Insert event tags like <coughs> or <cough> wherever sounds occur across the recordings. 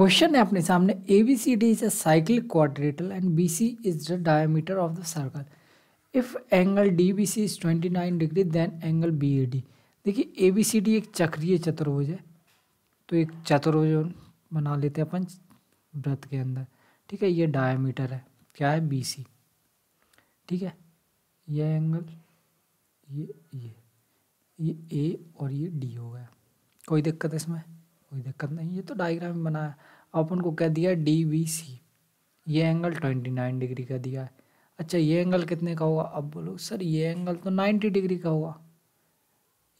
Question है अपने सामने A B C D is a cyclic quadrilateral and B C is the diameter of the circle if angle D B C is twenty nine degree then angle B A D देखिए A B C D एक चक्रीय चतुर्भुज है तो एक चतुर्भुज बना लेते हैं अपन व्रत के अंदर ठीक है ये डायमीटर है क्या है बी सी ठीक है ये एंगल ये ये ये ए और ये डी हो गया कोई दिक्कत इसमें कोई दिक्कत नहीं ये तो डाइग्राम बनाया अपन को कह दिया डी बी सी ये एंगल ट्वेंटी नाइन डिग्री का दिया है अच्छा ये एंगल कितने का होगा अब बोलो सर ये एंगल तो नाइन्टी डिग्री का होगा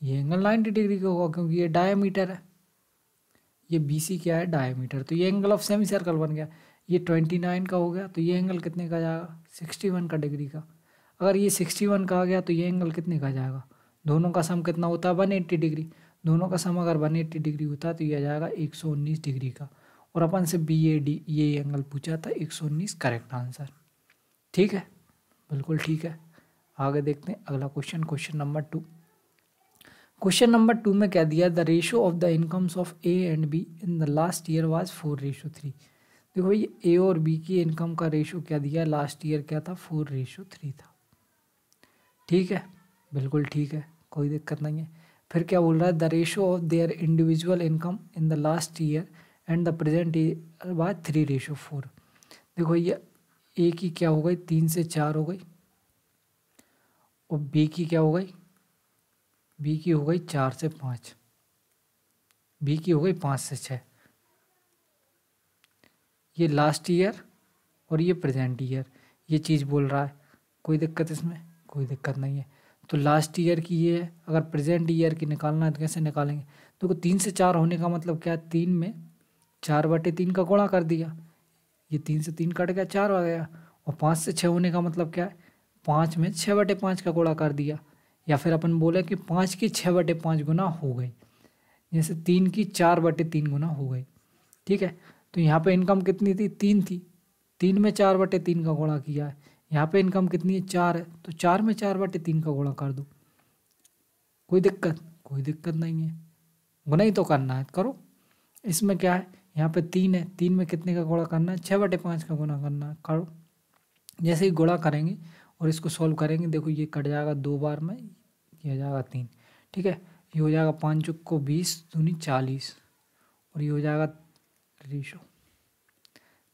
ये एंगल नाइन्टी डिग्री का होगा क्योंकि ये डायमीटर है ये बी सी क्या है डायमीटर तो ये एंगल ऑफ सेमी सर्कल बन गया ये ट्वेंटी नाइन का हो गया तो ये एंगल कितने का जाएगा सिक्सटी वन का डिग्री का अगर ये सिक्सटी वन का आ गया तो ये एंगल कितने का जाएगा दोनों का सम कितना होता है वन एट्टी डिग्री दोनों का सम अगर एट्टी डिग्री होता तो यह आ जाएगा उन्नीस डिग्री का और अपन से बी ए डी ये एंगल पूछा था उन्नीस करेक्ट आंसर ठीक है बिल्कुल ठीक है आगे देखते हैं अगला question question number two question number two में क्या दिया the ratio of the incomes of A and B in the last year was four ratio three देखो ये ए और बी की इनकम का रेशो क्या दिया लास्ट ईयर क्या था फोर रेशो थ्री था ठीक है बिल्कुल ठीक है कोई दिक्कत नहीं है फिर क्या बोल रहा है the ratio of their individual income in the last year and the present year by three ratio four देखो ये ए की क्या हो गई तीन से चार हो गई और बी की क्या हो गई बी की हो गई चार से पाँच बी की हो गई पाँच से छः ये लास्ट ईयर और ये प्रेजेंट ईयर ये चीज़ बोल रहा है कोई दिक्कत इसमें कोई दिक्कत नहीं है तो लास्ट ईयर की ये है अगर प्रेजेंट ईयर की निकालना है तो कैसे निकालेंगे देखो तो तीन से चार होने का मतलब क्या है तीन में चार बटे तीन का गुणा कर दिया ये तीन से तीन कट गया चार आ गया और पाँच से छः होने का मतलब क्या है पाँच में छः बटे पाँच का गुणा कर दिया या फिर अपन बोले कि पाँच की छः बटे पाँच गुना हो गई जैसे तीन की चार बटे तीन गुना हो गई ठीक है तो यहाँ पे इनकम कितनी थी तीन थी तीन में चार बटे तीन का गुणा किया है यहाँ पे इनकम कितनी है चार है तो चार में चार बटे तीन का गुणा कर दो कोई दिक्कत कोई दिक्कत नहीं है गुना ही तो करना है करो इसमें क्या है यहाँ पे तीन है तीन में कितने का गुणा करना है छः बटे पाँच का गुणा करना है करो जैसे ही गुणा करेंगे और इसको सॉल्व करेंगे देखो ये कट जाएगा दो बार में ये हो जाएगा तीन ठीक है ये हो जाएगा पाँच को बीस दूनी चालीस और ये हो जाएगा रेशो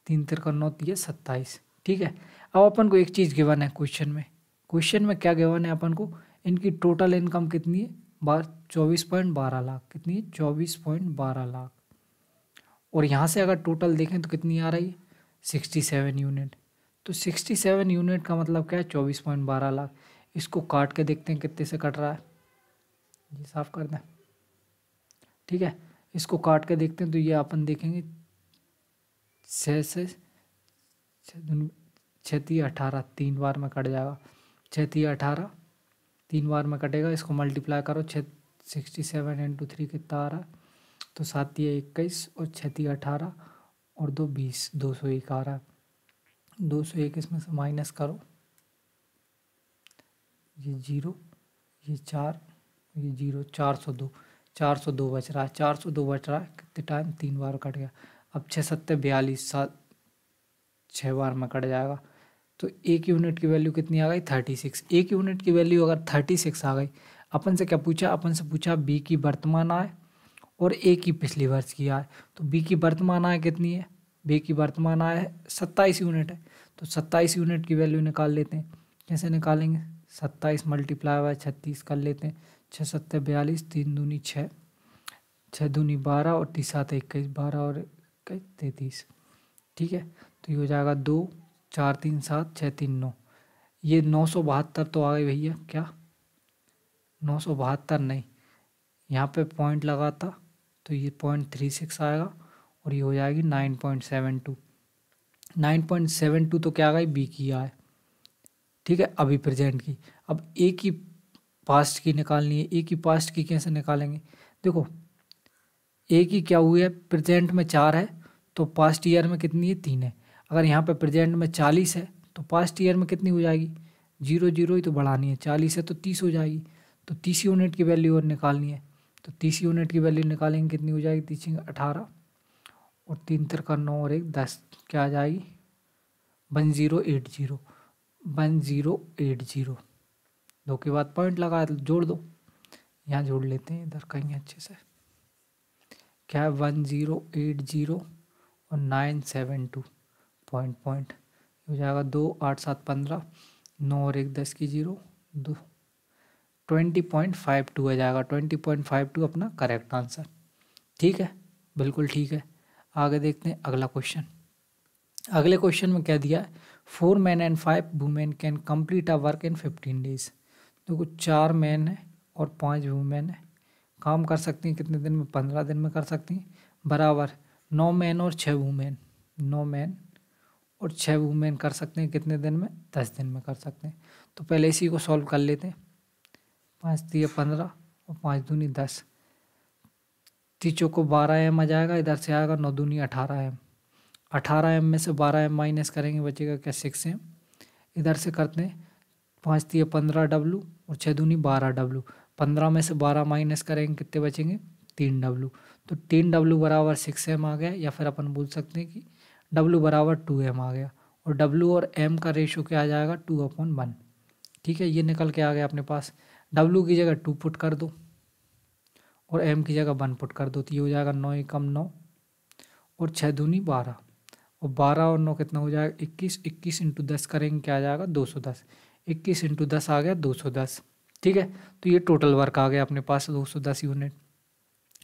तीन तिरका नौ तीस तो सत्ताईस ठीक है अब अपन को एक चीज़ गिवन है क्वेश्चन में क्वेश्चन में क्या गिवन है अपन को इनकी टोटल इनकम कितनी है बार चौबीस पॉइंट बारह लाख कितनी है चौबीस पॉइंट बारह लाख और यहाँ से अगर टोटल देखें तो कितनी आ रही है सिक्सटी सेवन यूनिट तो सिक्सटी सेवन यूनिट का मतलब क्या है चौबीस पॉइंट बारह लाख इसको काट के देखते हैं कितने से कट रहा है ये साफ कर दें ठीक है इसको काट के देखते हैं तो ये अपन देखेंगे छः से छत्तीस अठारह तीन बार में कट जाएगा छत्तीस अठारह तीन बार में कटेगा इसको मल्टीप्लाई करो छ सिक्सटी सेवन इंटू थ्री कितना आ रहा है तो सात ये इक्कीस और छत्तीस अठारह और दो बीस दो सौ एक आ रहा दो सौ एक इसमें से माइनस करो ये जीरो ये चार ये जीरो चार सौ दो चार सौ दो बच रहा है चार सौ दो बच रहा है कितने टाइम तीन बार कट गया अब छः सत्तर बयालीस सात छः बार में कट जाएगा तो एक यूनिट की वैल्यू कितनी आ गई थर्टी सिक्स एक यूनिट की वैल्यू अगर थर्टी सिक्स आ गई अपन से क्या पूछा अपन से पूछा बी की वर्तमान आय और ए की पिछले वर्ष की आय तो बी की वर्तमान आय कितनी है बी की वर्तमान आय है सत्ताईस यूनिट है तो सत्ताईस यूनिट की वैल्यू निकाल लेते हैं कैसे निकालेंगे सत्ताईस मल्टीप्लाई बाय छत्तीस कर लेते हैं छः सत्तर बयालीस तीन दूनी छः छः दूनी बारह और तीस सात इक्कीस बारह और इक्कीस तैतीस ठीक है तो ये हो जाएगा दो चार तीन सात छः तीन नौ ये नौ सौ बहत्तर तो आ गए भैया क्या नौ सौ बहत्तर नहीं यहाँ पे पॉइंट लगा था तो ये पॉइंट थ्री सिक्स आएगा और ये हो जाएगी nine point seven two nine point seven two तो क्या आ गई बी की आए ठीक है अभी प्रेजेंट की अब ए की पास्ट की निकालनी है ए की पास्ट की कैसे निकालेंगे देखो ए की क्या हुई है प्रेजेंट में चार है तो पास्ट ईयर में कितनी है तीन है अगर यहाँ पे प्रेजेंट में चालीस है तो पास्ट ईयर में कितनी हो जाएगी जीरो जीरो ही तो बढ़ानी है चालीस है तो तीस हो जाएगी तो तीस यूनिट की वैल्यू और निकालनी है तो तीस यूनिट की वैल्यू निकालेंगे कितनी हो जाएगी तीस अठारह और तीन तर का नौ और एक दस क्या आ जाएगी one zero eight zero one zero eight zero दो के बाद पॉइंट लगा जोड़ दो यहाँ जोड़ लेते हैं इधर कहीं अच्छे से क्या है वन ज़ीरो एट ज़ीरो और nine seven two point point हो जाएगा दो आठ सात पंद्रह नौ और एक दस की जीरो दो ट्वेंटी पॉइंट फाइव टू आ जाएगा ट्वेंटी पॉइंट फाइव टू अपना करेक्ट आंसर ठीक है बिल्कुल ठीक है आगे देखते हैं अगला क्वेश्चन अगले क्वेश्चन में क्या दिया है four man and five women can complete a work in fifteen days देखो चार मैन है और पांच वुमेन है काम कर सकती हैं कितने दिन में पंद्रह दिन में कर सकती हैं बराबर नौ मैन और छः वुमेन नौ मैन और छः वूमेन कर सकते हैं कितने दिन में दस दिन में कर सकते हैं तो पहले इसी को सॉल्व कर लेते हैं पाँच दिए पंद्रह और पाँच दूनी दस तीचों को बारह एम आ जाएगा इधर से आएगा नौ दूनी अठारह एम अठारह एम में से बारह एम माइनस करेंगे बचेगा क्या सिक्स एम इधर से करते हैं पाँच दिए पंद्रह डब्लू और छः दूनी बारह डब्लू पंद्रह में से बारह माइनस करेंगे कितने बचेंगे तीन डब्लू तो तीन डब्लू बराबर सिक्स एम आ गया या फिर अपन बोल सकते हैं कि डब्लू बराबर टू एम आ गया और डब्लू और एम का रेशो क्या आ जाएगा टू अपॉन वन ठीक है ये निकल के आ गया अपने पास डब्लू की जगह टू पुट कर दो और एम की जगह वन पुट कर दो तो ये हो जाएगा नौ एकम नौ और छः दूनी बारह और बारह और नौ कितना हो जाएगा इक्कीस इक्कीस इंटू दस करेंगे क्या आ जाएगा दो सौ दस इक्कीस इंटू दस आ गया दो सौ दस ठीक है तो ये टोटल वर्क आ गया अपने पास दो सौ दस यूनिट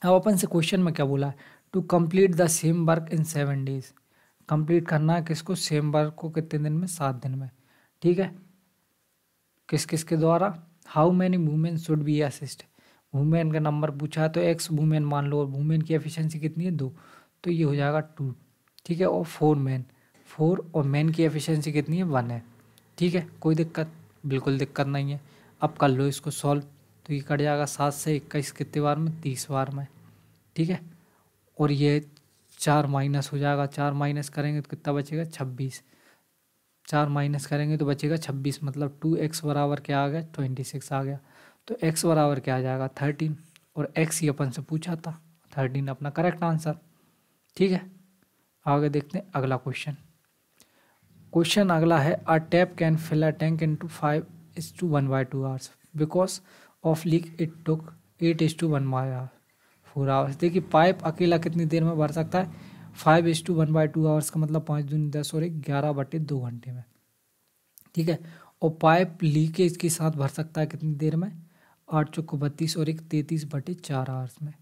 अब अपन से क्वेश्चन में क्या बोला है to complete the same work in seven days complete करना है किसको सेम वर्क को कितने दिन में सात दिन में ठीक है किस किस के द्वारा how many women should be assist women का नंबर पूछा तो एक्स वुमेन मान लो और वूमेन की एफिशिएंसी कितनी है दो तो ये हो जाएगा टू ठीक है और फोर मैन फोर और मैन की एफिशिएंसी कितनी है वन है ठीक है कोई दिक्कत बिल्कुल दिक्कत नहीं है अब कर लो इसको सॉल्व तो ये कट जाएगा सात से इक्कीस कितने बार में तीस बार में ठीक है और ये चार माइनस हो जाएगा चार माइनस करेंगे तो कितना बचेगा छब्बीस चार माइनस करेंगे तो बचेगा छब्बीस मतलब टू एक्स बराबर क्या आ गया ट्वेंटी सिक्स आ गया तो एक्स बराबर क्या आ जाएगा थर्टीन और एक्स ही अपन से पूछा था थर्टीन अपना करेक्ट आंसर ठीक है आगे देखते हैं अगला क्वेश्चन क्वेश्चन अगला है a tap can fill a tank in two five is to one by two hours because of leak it took eight is to one by hours four hours देखिए pipe अकेला कितनी देर में भर सकता है five is to one by two hours का मतलब पाँच दून दस और एक ग्यारह बटे दो घंटे में ठीक है और पाइप लीकेज के साथ भर सकता है कितनी देर में आठ चौको बत्तीस और एक तैंतीस बटे चार आवर्स में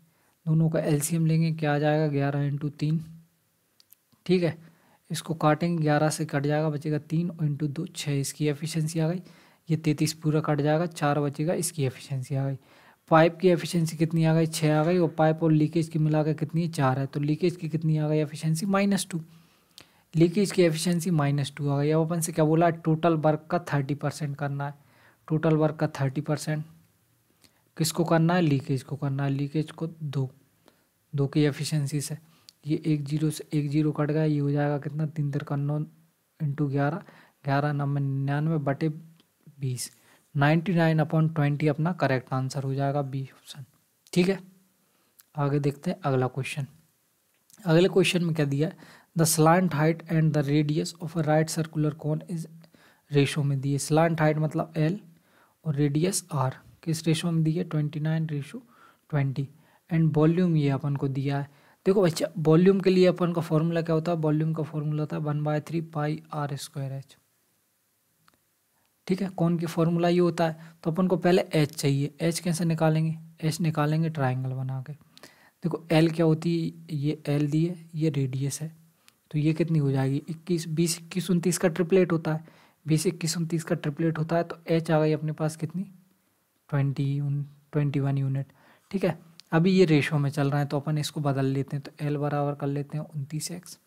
दोनों का एलसीएम लेंगे क्या आ जाएगा ग्यारह इंटू तीन ठीक है इसको काटेंगे ग्यारह से कट जाएगा बचेगा तीन और इंटू दो छः इसकी एफिशेंसी आ गई ये तैंतीस पूरा कट जाएगा चार बचेगा इसकी एफिशेंसी आ गई पाइप की एफिशिएंसी कितनी आ गई छः आ गई और पाइप और लीकेज की मिला के कितनी है चार है तो लीकेज की कितनी आ गई एफिशिएंसी माइनस टू लीकेज की एफिशिएंसी माइनस टू आ गई अब अपन से क्या बोला है टोटल वर्क का थर्टी परसेंट करना है टोटल वर्क का थर्टी परसेंट किसको करना है लीकेज को करना है लीकेज को दो दो की एफिशिएंसी से ये एक जीरो से एक जीरो कट गया ये हो जाएगा कितना तीन तिरकन्नौ इंटू ग्यारह ग्यारह नब्बे निन्यानवे बटे बीस नाइन्टी नाइन अपॉन ट्वेंटी अपना करेक्ट आंसर हो जाएगा बी ऑप्शन ठीक है आगे देखते हैं अगला क्वेश्चन अगले क्वेश्चन में क्या दिया है the slant height and the radius of a right circular cone is ratio में दिए स्लांट हाइट मतलब एल और रेडियस आर किस रेशो में दिए twenty nine ratio twenty and volume ये अपन को दिया है देखो बच्चा वॉल्यूम के लिए अपन का फॉर्मूला क्या होता है वॉल्यूम का फॉर्मूला होता है one by three pi R square H ठीक है कौन की फॉर्मूला ये होता है तो अपन को पहले एच चाहिए एच कैसे निकालेंगे एच निकालेंगे ट्राइंगल बना के देखो एल क्या होती है ये एल दी है ये रेडियस है तो ये कितनी हो जाएगी इक्कीस बीस इक्कीस उनतीस का ट्रिपलेट होता है बीस इक्कीस उनतीस का ट्रिपलेट होता है तो एच आ गई अपने पास कितनी ट्वेंटी ट्वेंटी वन यूनिट ठीक है अभी ये रेशो में चल रहा है तो अपन इसको बदल लेते हैं तो एल बराबर कर लेते हैं उनतीस एक्स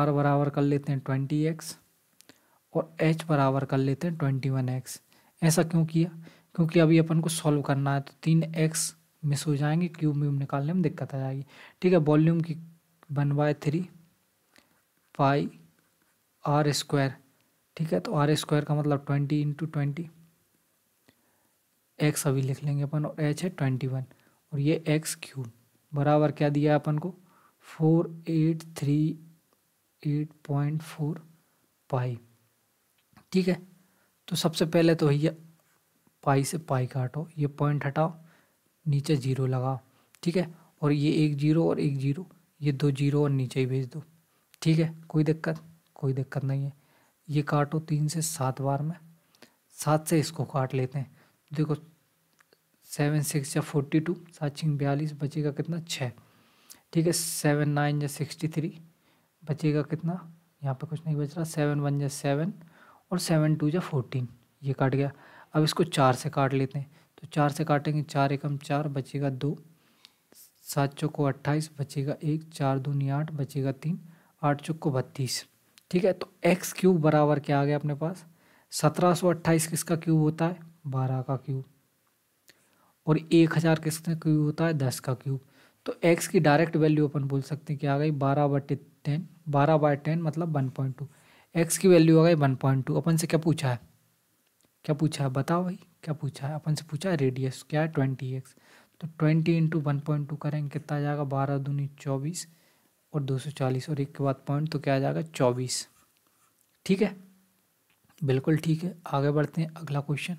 आर बराबर कर लेते हैं ट्वेंटी एक्स और h बराबर कर लेते हैं ट्वेंटी वन एक्स ऐसा क्यों किया क्योंकि अभी अपन को सॉल्व करना है तो तीन एक्स मिस हो जाएंगे क्यूब व्यूब निकालने में दिक्कत आ जाएगी ठीक है वॉल्यूम की one by three pi R square ठीक है तो आर स्क्वायर का मतलब ट्वेंटी इंटू ट्वेंटी एक्स अभी लिख लेंगे अपन और एच है ट्वेंटी वन और ये एक्स क्यूब बराबर क्या दिया अपन को four eight three eight point four pi ठीक है तो सबसे पहले तो ये पाई से पाई काटो ये पॉइंट हटाओ नीचे जीरो लगाओ ठीक है और ये एक जीरो और एक जीरो ये दो जीरो और नीचे ही भेज दो ठीक है कोई दिक्कत कोई दिक्कत नहीं है ये काटो तीन से सात बार में सात से इसको काट लेते हैं देखो सेवन सिक्स या फोर्टी टू सात छिंग बयालीस बचेगा कितना छः ठीक है सेवन नाइन या सिक्सटी थ्री बचेगा कितना यहाँ पे कुछ नहीं बच रहा सेवन वन या सेवन और सेवन टू या फोर्टीन ये काट गया अब इसको चार से काट लेते हैं तो चार से काटेंगे चार एकम चार बचेगा दो सात चौको अट्ठाईस बचेगा एक चार दूनी आठ बचेगा तीन आठ चौको बत्तीस ठीक है तो एक्स क्यूब बराबर क्या आ गया अपने पास सत्रह सौ अट्ठाईस किसका क्यूब होता है बारह का क्यूब और एक हज़ार किसका क्यूब होता है दस का क्यूब तो एक्स की डायरेक्ट वैल्यू अपन बोल सकते हैं कि आ गई बारह बटे टेन बारह बाय टेन मतलब वन पॉइंट टू एक्स की वैल्यू आ गई वन पॉइंट टू अपन से क्या पूछा है क्या पूछा है बताओ भाई क्या पूछा है अपन से पूछा है रेडियस क्या है ट्वेंटी एक्स तो twenty into one point two करेंगे कितना आ जाएगा बारह दूनी चौबीस और दो सौ चालीस और एक के बाद पॉइंट तो क्या आ जाएगा चौबीस ठीक है बिल्कुल ठीक है आगे बढ़ते हैं अगला क्वेश्चन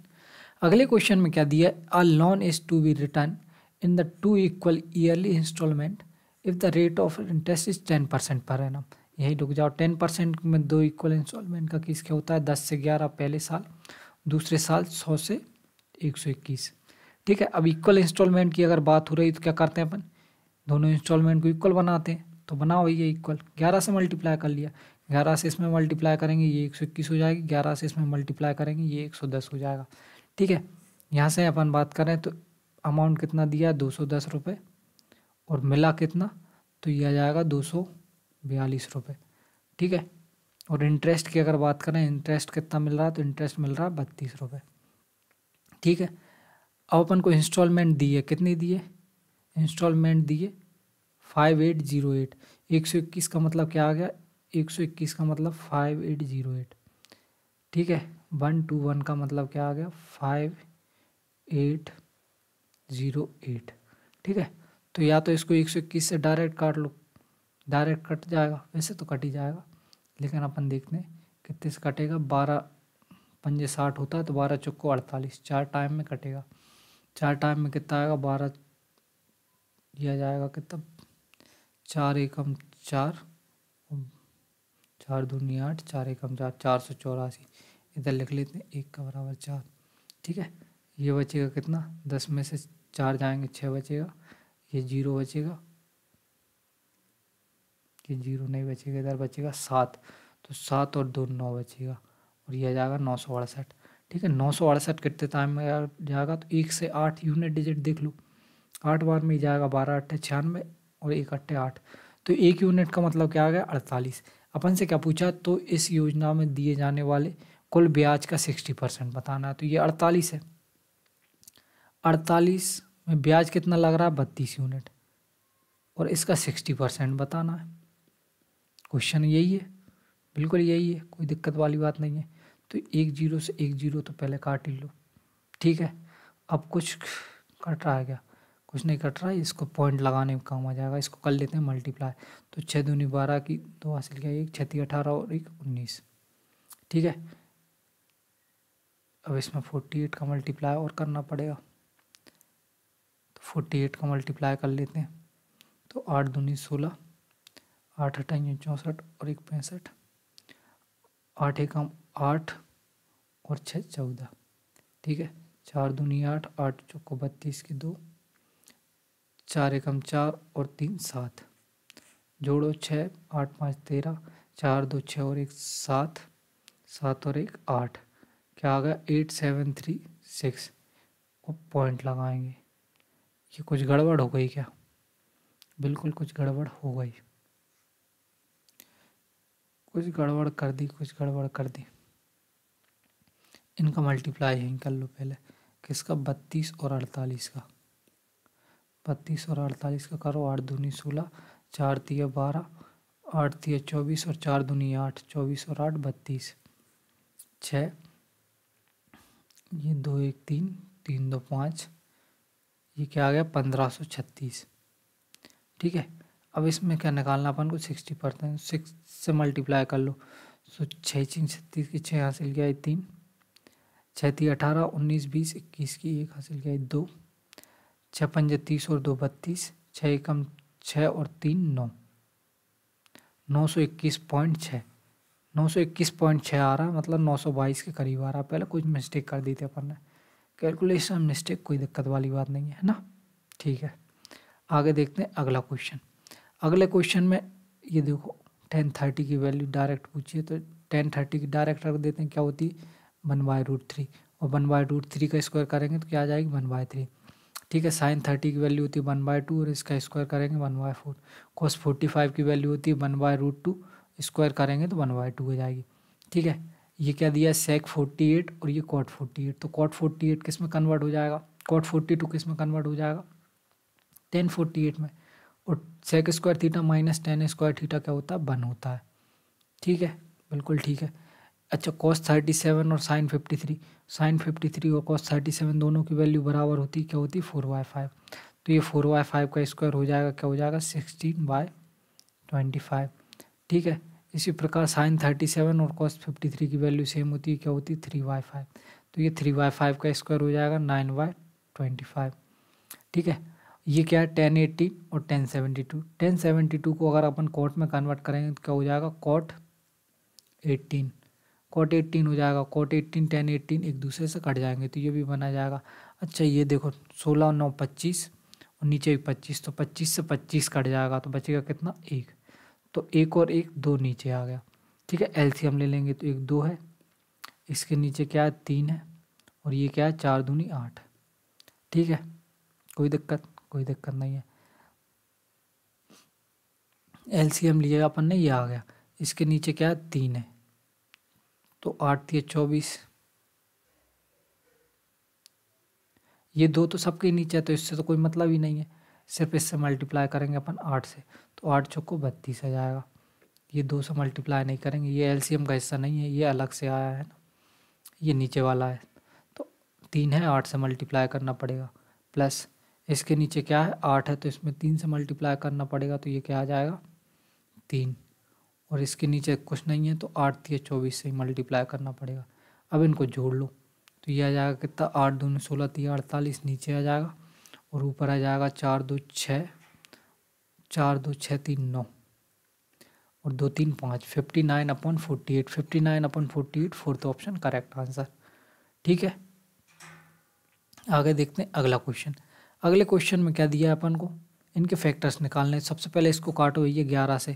अगले क्वेश्चन में क्या दिया a loan is to be return in the two equal yearly instalment if the rate of interest is ten percent पर है ना यहीं रुक जाओ टेन परसेंट में दो इक्वल इंस्टॉलमेंट का किस क्या होता है दस से ग्यारह पहले साल दूसरे साल सौ से एक सौ इक्कीस ठीक है अब इक्वल इंस्टॉलमेंट की अगर बात हो रही तो क्या करते हैं अपन दोनों इंस्टॉलमेंट को इक्वल बनाते हैं तो बनाओ ये इक्वल ग्यारह से मल्टीप्लाई कर लिया ग्यारह से इसमें मल्टीप्लाई करेंगे ये एक सौ इक्कीस हो जाएगी ग्यारह से इसमें मल्टीप्लाई करेंगे ये एक सौ दस हो जाएगा ठीक है यहाँ से अपन बात करें तो अमाउंट कितना दिया दो सौ दस रुपये और मिला कितना तो यह आ जाएगा दो सौ बयालीस रुपये ठीक है और इंटरेस्ट की अगर बात करें इंटरेस्ट कितना मिल रहा है तो इंटरेस्ट मिल रहा है बत्तीस रुपये ठीक है अब अपन को इंस्टॉलमेंट दिए कितनी दिए इंस्टॉलमेंट दिए फाइव एट ज़ीरो एट एक सौ इक्कीस का मतलब क्या आ गया एक सौ इक्कीस का मतलब फाइव एट ज़ीरो एट ठीक है वन टू वन का मतलब क्या आ गया फाइव एट ज़ीरो एट ठीक है तो या तो इसको एक सौ इक्कीस से डायरेक्ट काट लो डायरेक्ट कट जाएगा वैसे तो कट ही जाएगा लेकिन अपन देखते हैं कितने से कटेगा बारह पंजे साठ होता है तो बारह चुको अड़तालीस चार टाइम में कटेगा चार टाइम में कितना आएगा बारह दिया जाएगा कितना चार एकम चार चार दूनी आठ चार एकम चार चार सौ चौरासी इधर लिख लेते हैं एक का बराबर चार ठीक है ये बचेगा कितना दस में से चार जाएंगे छः बचेगा ये जीरो बचेगा बचे जीरो नहीं बचेगा इधर बचेगा सात तो सात और दो नौ बचेगा और यह जाएगा नौ सौ अड़सठ ठीक है नौ सौ अड़सठ कितने टाइम में जाएगा तो एक से आठ यूनिट डिजिट देख लो आठ बार में ही जाएगा बारह अट्ठे छियानवे और एक अट्ठे आठ तो एक यूनिट का मतलब क्या आ गया अड़तालीस अपन से क्या पूछा तो इस योजना में दिए जाने वाले कुल ब्याज का सिक्सटी परसेंट बताना है तो ये अड़तालीस है अड़तालीस में ब्याज कितना लग रहा है बत्तीस यूनिट और इसका सिक्सटी परसेंट बताना है क्वेश्चन यही है बिल्कुल यही है कोई दिक्कत वाली बात नहीं है तो एक जीरो से एक जीरो तो पहले काट ही लो ठीक है अब कुछ कट रहा है क्या कुछ नहीं कट रहा है इसको पॉइंट लगाने में काम आ जाएगा इसको कर लेते हैं मल्टीप्लाई तो छः दूनी बारह की दो हासिल किया एक छत्ती अठारह और एक उन्नीस ठीक है अब इसमें फोर्टी एट का मल्टीप्लाई और करना पड़ेगा तो फोर्टी एट का मल्टीप्लाई कर लेते हैं तो आठ दूनी सोलह आठ हटाइए चौंसठ और एक पैंसठ आठ एक आठ और छः चौदह ठीक है चार दूनी आठ आठ चौको बत्तीस की दो चार एकम चार और तीन सात जोड़ो छः आठ पाँच तेरह चार दो छः और एक सात सात और एक आठ क्या आ गया एट सेवन थ्री सिक्स और पॉइंट लगाएंगे ये कुछ गड़बड़ हो गई क्या बिल्कुल कुछ गड़बड़ हो गई कुछ गड़बड़ कर दी कुछ गड़बड़ कर दी इनका मल्टीप्लाई यहीं कर लो पहले किसका बत्तीस और अड़तालीस का बत्तीस और अड़तालीस का करो आठ दूनी सोलह चार तीय बारह आठ तीय चौबीस और चार दूनी आठ चौबीस और आठ बत्तीस छ ये दो एक तीन तीन दो पाँच ये क्या आ गया पंद्रह सौ छत्तीस ठीक है अब इसमें क्या निकालना अपन को सिक्सटी परसेंट सिक्स से मल्टीप्लाई कर लो सो छः चीन छत्तीस की छः हासिल किया है तीन छत्तीस अठारह उन्नीस बीस इक्कीस की एक हासिल किया है दो छः पंजे तीस और दो बत्तीस छः एकम छः और तीन नौ नौ सौ इक्कीस पॉइंट छः नौ सौ इक्कीस पॉइंट छः आ रहा है मतलब नौ सौ बाईस के करीब आ रहा है पहले कुछ मिस्टेक कर दी थी अपन ने कैलकुलेशन मिस्टेक कोई दिक्कत वाली बात नहीं है ना ठीक है आगे देखते हैं अगला क्वेश्चन अगले क्वेश्चन में ये देखो टेन थर्टी की वैल्यू डायरेक्ट पूछिए तो टेन थर्टी की डायरेक्ट रख देते हैं क्या होती है वन बाय रूट थ्री और वन बाय रूट थ्री का स्क्वायर करेंगे तो क्या आ जाएगी वन बाय थ्री ठीक है साइन थर्टी की वैल्यू होती है वन बाय टू और इसका स्क्वायर करेंगे one by four cos forty five की वैल्यू होती है one by root two square करेंगे तो वन बाय टू हो जाएगी ठीक है ये क्या दिया सेक फोर्टी एट और ये कॉट फोर्टी एट तो कॉट फोर्टी एट किस में कन्वर्ट हो जाएगा कॉट फोर्टी टू किस में कन्वर्ट हो जाएगा टेन फोर्टी एट में और sec square theta minus tan square theta क्या होता है वन होता है ठीक है बिल्कुल ठीक है अच्छा कॉस थर्टी सेवन और sine fifty three sine fifty three और कॉस थर्टी सेवन दोनों की वैल्यू बराबर होती क्या होती फोर वाई फाइव तो ये फोर वाई फाइव का स्क्वायर हो जाएगा क्या हो जाएगा सिक्सटीन बाय ट्वेंटी फाइव ठीक है इसी प्रकार साइन थर्टी सेवन और कॉस फिफ्टी थ्री की वैल्यू सेम होती है क्या होती है थ्री वाई फाइव तो ये थ्री वाई फाइव का स्क्वायर हो जाएगा नाइन बाय ट्वेंटी फाइव ठीक है ये क्या है टेन एट्टी और tan seventy two tan seventy two को अगर अपन कोट में कन्वर्ट करेंगे तो क्या हो जाएगा कोट एट्टीन कोट एट्टीन हो जाएगा कोट एट्टीन टेन एट्टीन एक दूसरे से कट जाएंगे तो ये भी बना जाएगा अच्छा ये देखो सोलह और नौ पच्चीस और नीचे एक पच्चीस तो पच्चीस से पच्चीस कट जाएगा तो बचेगा कितना एक तो एक और एक दो नीचे आ गया ठीक है हम ले लेंगे तो एक दो है इसके नीचे क्या है तीन है और ये क्या है चार दूनी आठ ठीक है कोई दिक्कत कोई दिक्कत नहीं है एलसीएम लिया अपन ने ये आ गया इसके नीचे क्या है तीन है तो आठ थी चौबीस ये दो तो सबके नीचे है तो इससे तो कोई मतलब ही नहीं है सिर्फ इससे मल्टीप्लाई करेंगे अपन आठ से तो आठ चौको बत्तीस आ जाएगा ये दो से मल्टीप्लाई नहीं करेंगे ये एलसीएम का हिस्सा नहीं है ये अलग से आया है ना ये नीचे वाला है तो तीन है आठ से मल्टीप्लाई करना पड़ेगा प्लस इसके नीचे क्या है आठ है तो इसमें तीन से मल्टीप्लाई करना पड़ेगा तो ये क्या आ जाएगा तीन और इसके नीचे कुछ नहीं है तो आठ तीन चौबीस से मल्टीप्लाई करना पड़ेगा अब इनको जोड़ लो तो ये आ जाएगा कितना आठ दो सोलह तीन अड़तालीस नीचे आ जाएगा और ऊपर आ जाएगा चार दो छः चार दो छः तीन नौ और दो तीन पाँच fifty nine upon forty eight fifty nine upon forty eight fourth option correct answer ठीक है आगे देखते हैं अगला क्वेश्चन अगले क्वेश्चन में क्या दिया है अपन को इनके फैक्टर्स निकालने सबसे पहले इसको काटो ये ग्यारह से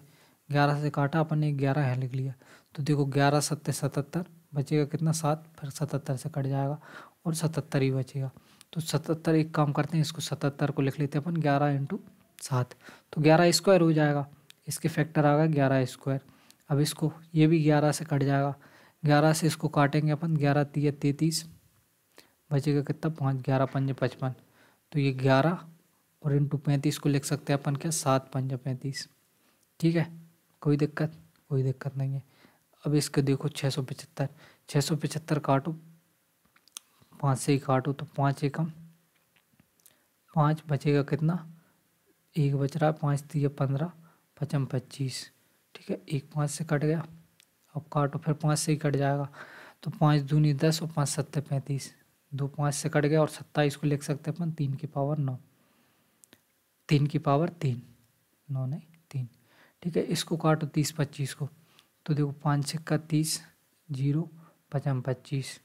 ग्यारह से काटा अपन ने ग्यारह है लिख लिया तो देखो ग्यारह सत्य सतहत्तर बचेगा कितना सात फिर सतहत्तर से कट जाएगा और सतहत्तर ही बचेगा तो सतहत्तर एक काम करते हैं इसको सतहत्तर को लिख लेते हैं अपन ग्यारह इंटू सात तो ग्यारह स्क्वायर हो जाएगा इसके फैक्टर आ गए ग्यारह स्क्वायर अब इसको ये भी ग्यारह से कट जाएगा ग्यारह से इसको काटेंगे अपन ग्यारह तीय तैतीस बचेगा कितना पाँच ग्यारह पंजे पचपन तो ये ग्यारह और इंटू पैंतीस को लिख सकते हैं अपन क्या सात पंजा पैंतीस ठीक है कोई दिक्कत कोई दिक्कत नहीं है अब इसके देखो छः सौ पचहत्तर छः सौ पचहत्तर काटो पाँच से ही काटो तो पाँच एकम पाँच बचेगा कितना एक बच रहा है पाँच तीन पंद्रह पचम पच्चीस ठीक है एक पाँच से कट गया अब काटो फिर पाँच से ही कट जाएगा तो पाँच दूनी दस और पाँच सत्तर पैंतीस दो पाँच से कट गया और सत्ताईस को लिख सकते हैं अपन तीन की पावर नौ तीन की पावर तीन नौ नहीं तीन ठीक है इसको काटो तीस पच्चीस को तो देखो पाँच छक्का तीस जीरो पचम पच्चीस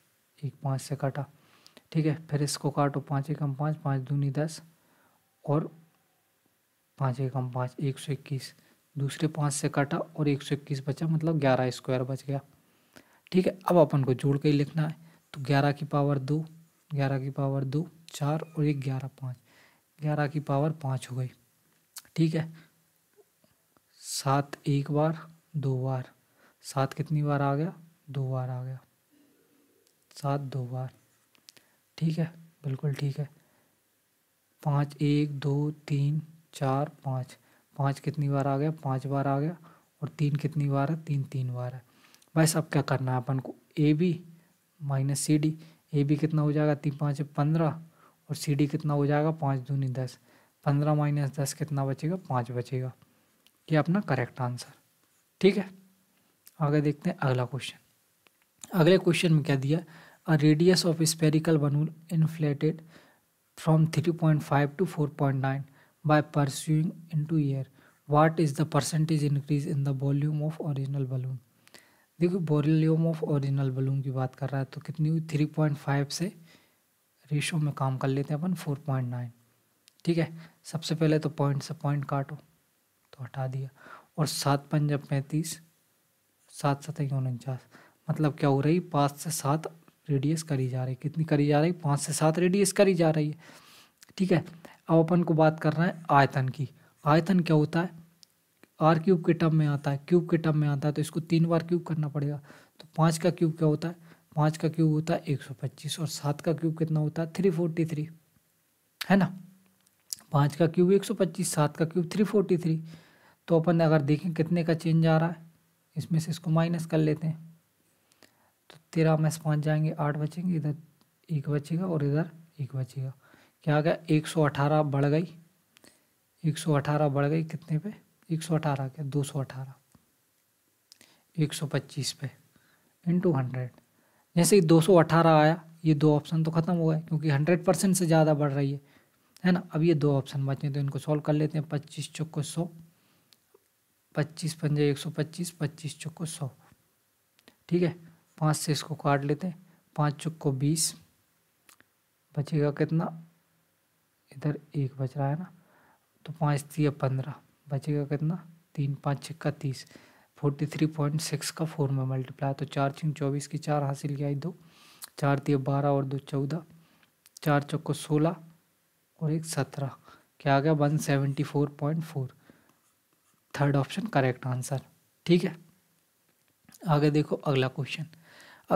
एक पाँच से काटा ठीक है फिर इसको काटो पाँच एकम पाँच पाँच दूनी दस और पाँच एकम पाँच एक सौ इक्कीस दूसरे पाँच से काटा और एक सौ इक्कीस बचा मतलब ग्यारह स्क्वायर बच गया ठीक है अब अपन को जोड़ के ही लिखना है तो ग्यारह की पावर दो ग्यारह की पावर दो चार और एक ग्यारह पाँच ग्यारह की पावर पाँच हो गई ठीक है सात एक बार दो बार सात कितनी बार आ गया दो बार आ गया सात दो बार ठीक है बिल्कुल ठीक है पाँच एक दो तीन चार पाँच पाँच कितनी बार आ गया पाँच बार आ गया और तीन कितनी बार है तीन तीन बार है बस अब क्या करना है अपन को A B minus C D A B कितना हो जाएगा तीन पाँच पंद्रह और सी डी कितना हो जाएगा पाँच दूनी दस पंद्रह माइनस दस कितना बचेगा पाँच बचेगा ये अपना करेक्ट आंसर ठीक है आगे देखते हैं अगला क्वेश्चन अगले क्वेश्चन में क्या दिया a radius of spherical balloon inflated from three point five to four point nine pursuing in two year what is the percentage increase in the volume of original balloon देखो बोरिलियम of original बलूम की बात कर रहा है तो कितनी हुई थ्री पॉइंट फाइव से रेशो में काम कर लेते हैं अपन फोर पॉइंट नाइन ठीक है सबसे पहले तो पॉइंट से पॉइंट काटो तो हटा दिया और सात पंज पैंतीस सात सतह उनचास मतलब क्या हो रही पाँच से सात रेडियस करी जा रही कितनी करी जा रही पाँच से सात रेडियस करी जा रही है ठीक है अब अपन को बात कर रहे हैं आयतन की आयतन क्या होता है आर क्यूब के टर्म में आता है क्यूब के टर्म में आता है तो इसको तीन बार क्यूब करना पड़ेगा तो पाँच का क्यूब क्या होता है पाँच का क्यूब होता है एक सौ पच्चीस और सात का क्यूब कितना होता है थ्री फोर्टी थ्री है ना पाँच का क्यूब एक सौ पच्चीस सात का क्यूब थ्री फोर्टी थ्री तो अपन अगर देखें कितने का चेंज आ रहा है इसमें से इसको माइनस कर लेते हैं तो तेरह में से पाँच जाएंगे आठ बचेंगे इधर एक बचेगा और इधर एक बचेगा क्या आ गया एक सौ अठारह बढ़ गई एक सौ अठारह बढ़ गई कितने पे एक सौ अठारह क्या दो सौ अठारह एक सौ पच्चीस पे इंटू हंड्रेड जैसे ही दो सौ अठारह आया ये दो ऑप्शन तो ख़त्म हो गए क्योंकि हंड्रेड परसेंट से ज़्यादा बढ़ रही है है ना अब ये दो ऑप्शन बचे हैं तो इनको सॉल्व कर लेते हैं पच्चीस चौको सौ पच्चीस पंजे एक सौ पच्चीस पच्चीस चौको सौ ठीक है पाँच से इसको काट लेते हैं पाँच चौको बीस बचेगा कितना इधर एक बच रहा है ना तो पाँच थी पंद्रह बचेगा कितना तीन पाँच छक्का तीस फोर्टी थ्री पॉइंट सिक्स का फोर में मल्टीप्लाई तो चार छिंग चौबीस की चार हासिल किया दो चार दिए बारह और दो चौदह चार चौको सोलह और एक सत्रह क्या आ गया one seventy four point four third option correct answer ठीक है आगे देखो अगला क्वेश्चन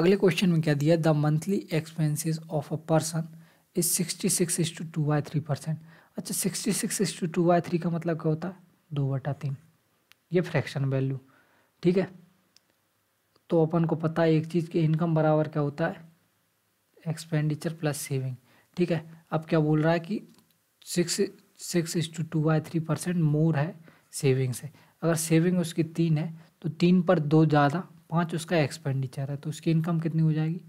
अगले क्वेश्चन में क्या दिया the monthly expenses of a person is sixty six is to two by three percent अच्छा sixty six is to two by three का मतलब क्या होता है दो बटा तीन ये फ्रैक्शन वैल्यू ठीक है तो अपन को पता है एक चीज़ की इनकम बराबर क्या होता है एक्सपेंडिचर प्लस सेविंग ठीक है अब क्या बोल रहा है कि six six is to two by three percent more है सेविंग से अगर सेविंग उसकी तीन है तो तीन पर दो ज़्यादा पाँच उसका एक्सपेंडिचर है तो उसकी इनकम कितनी हो जाएगी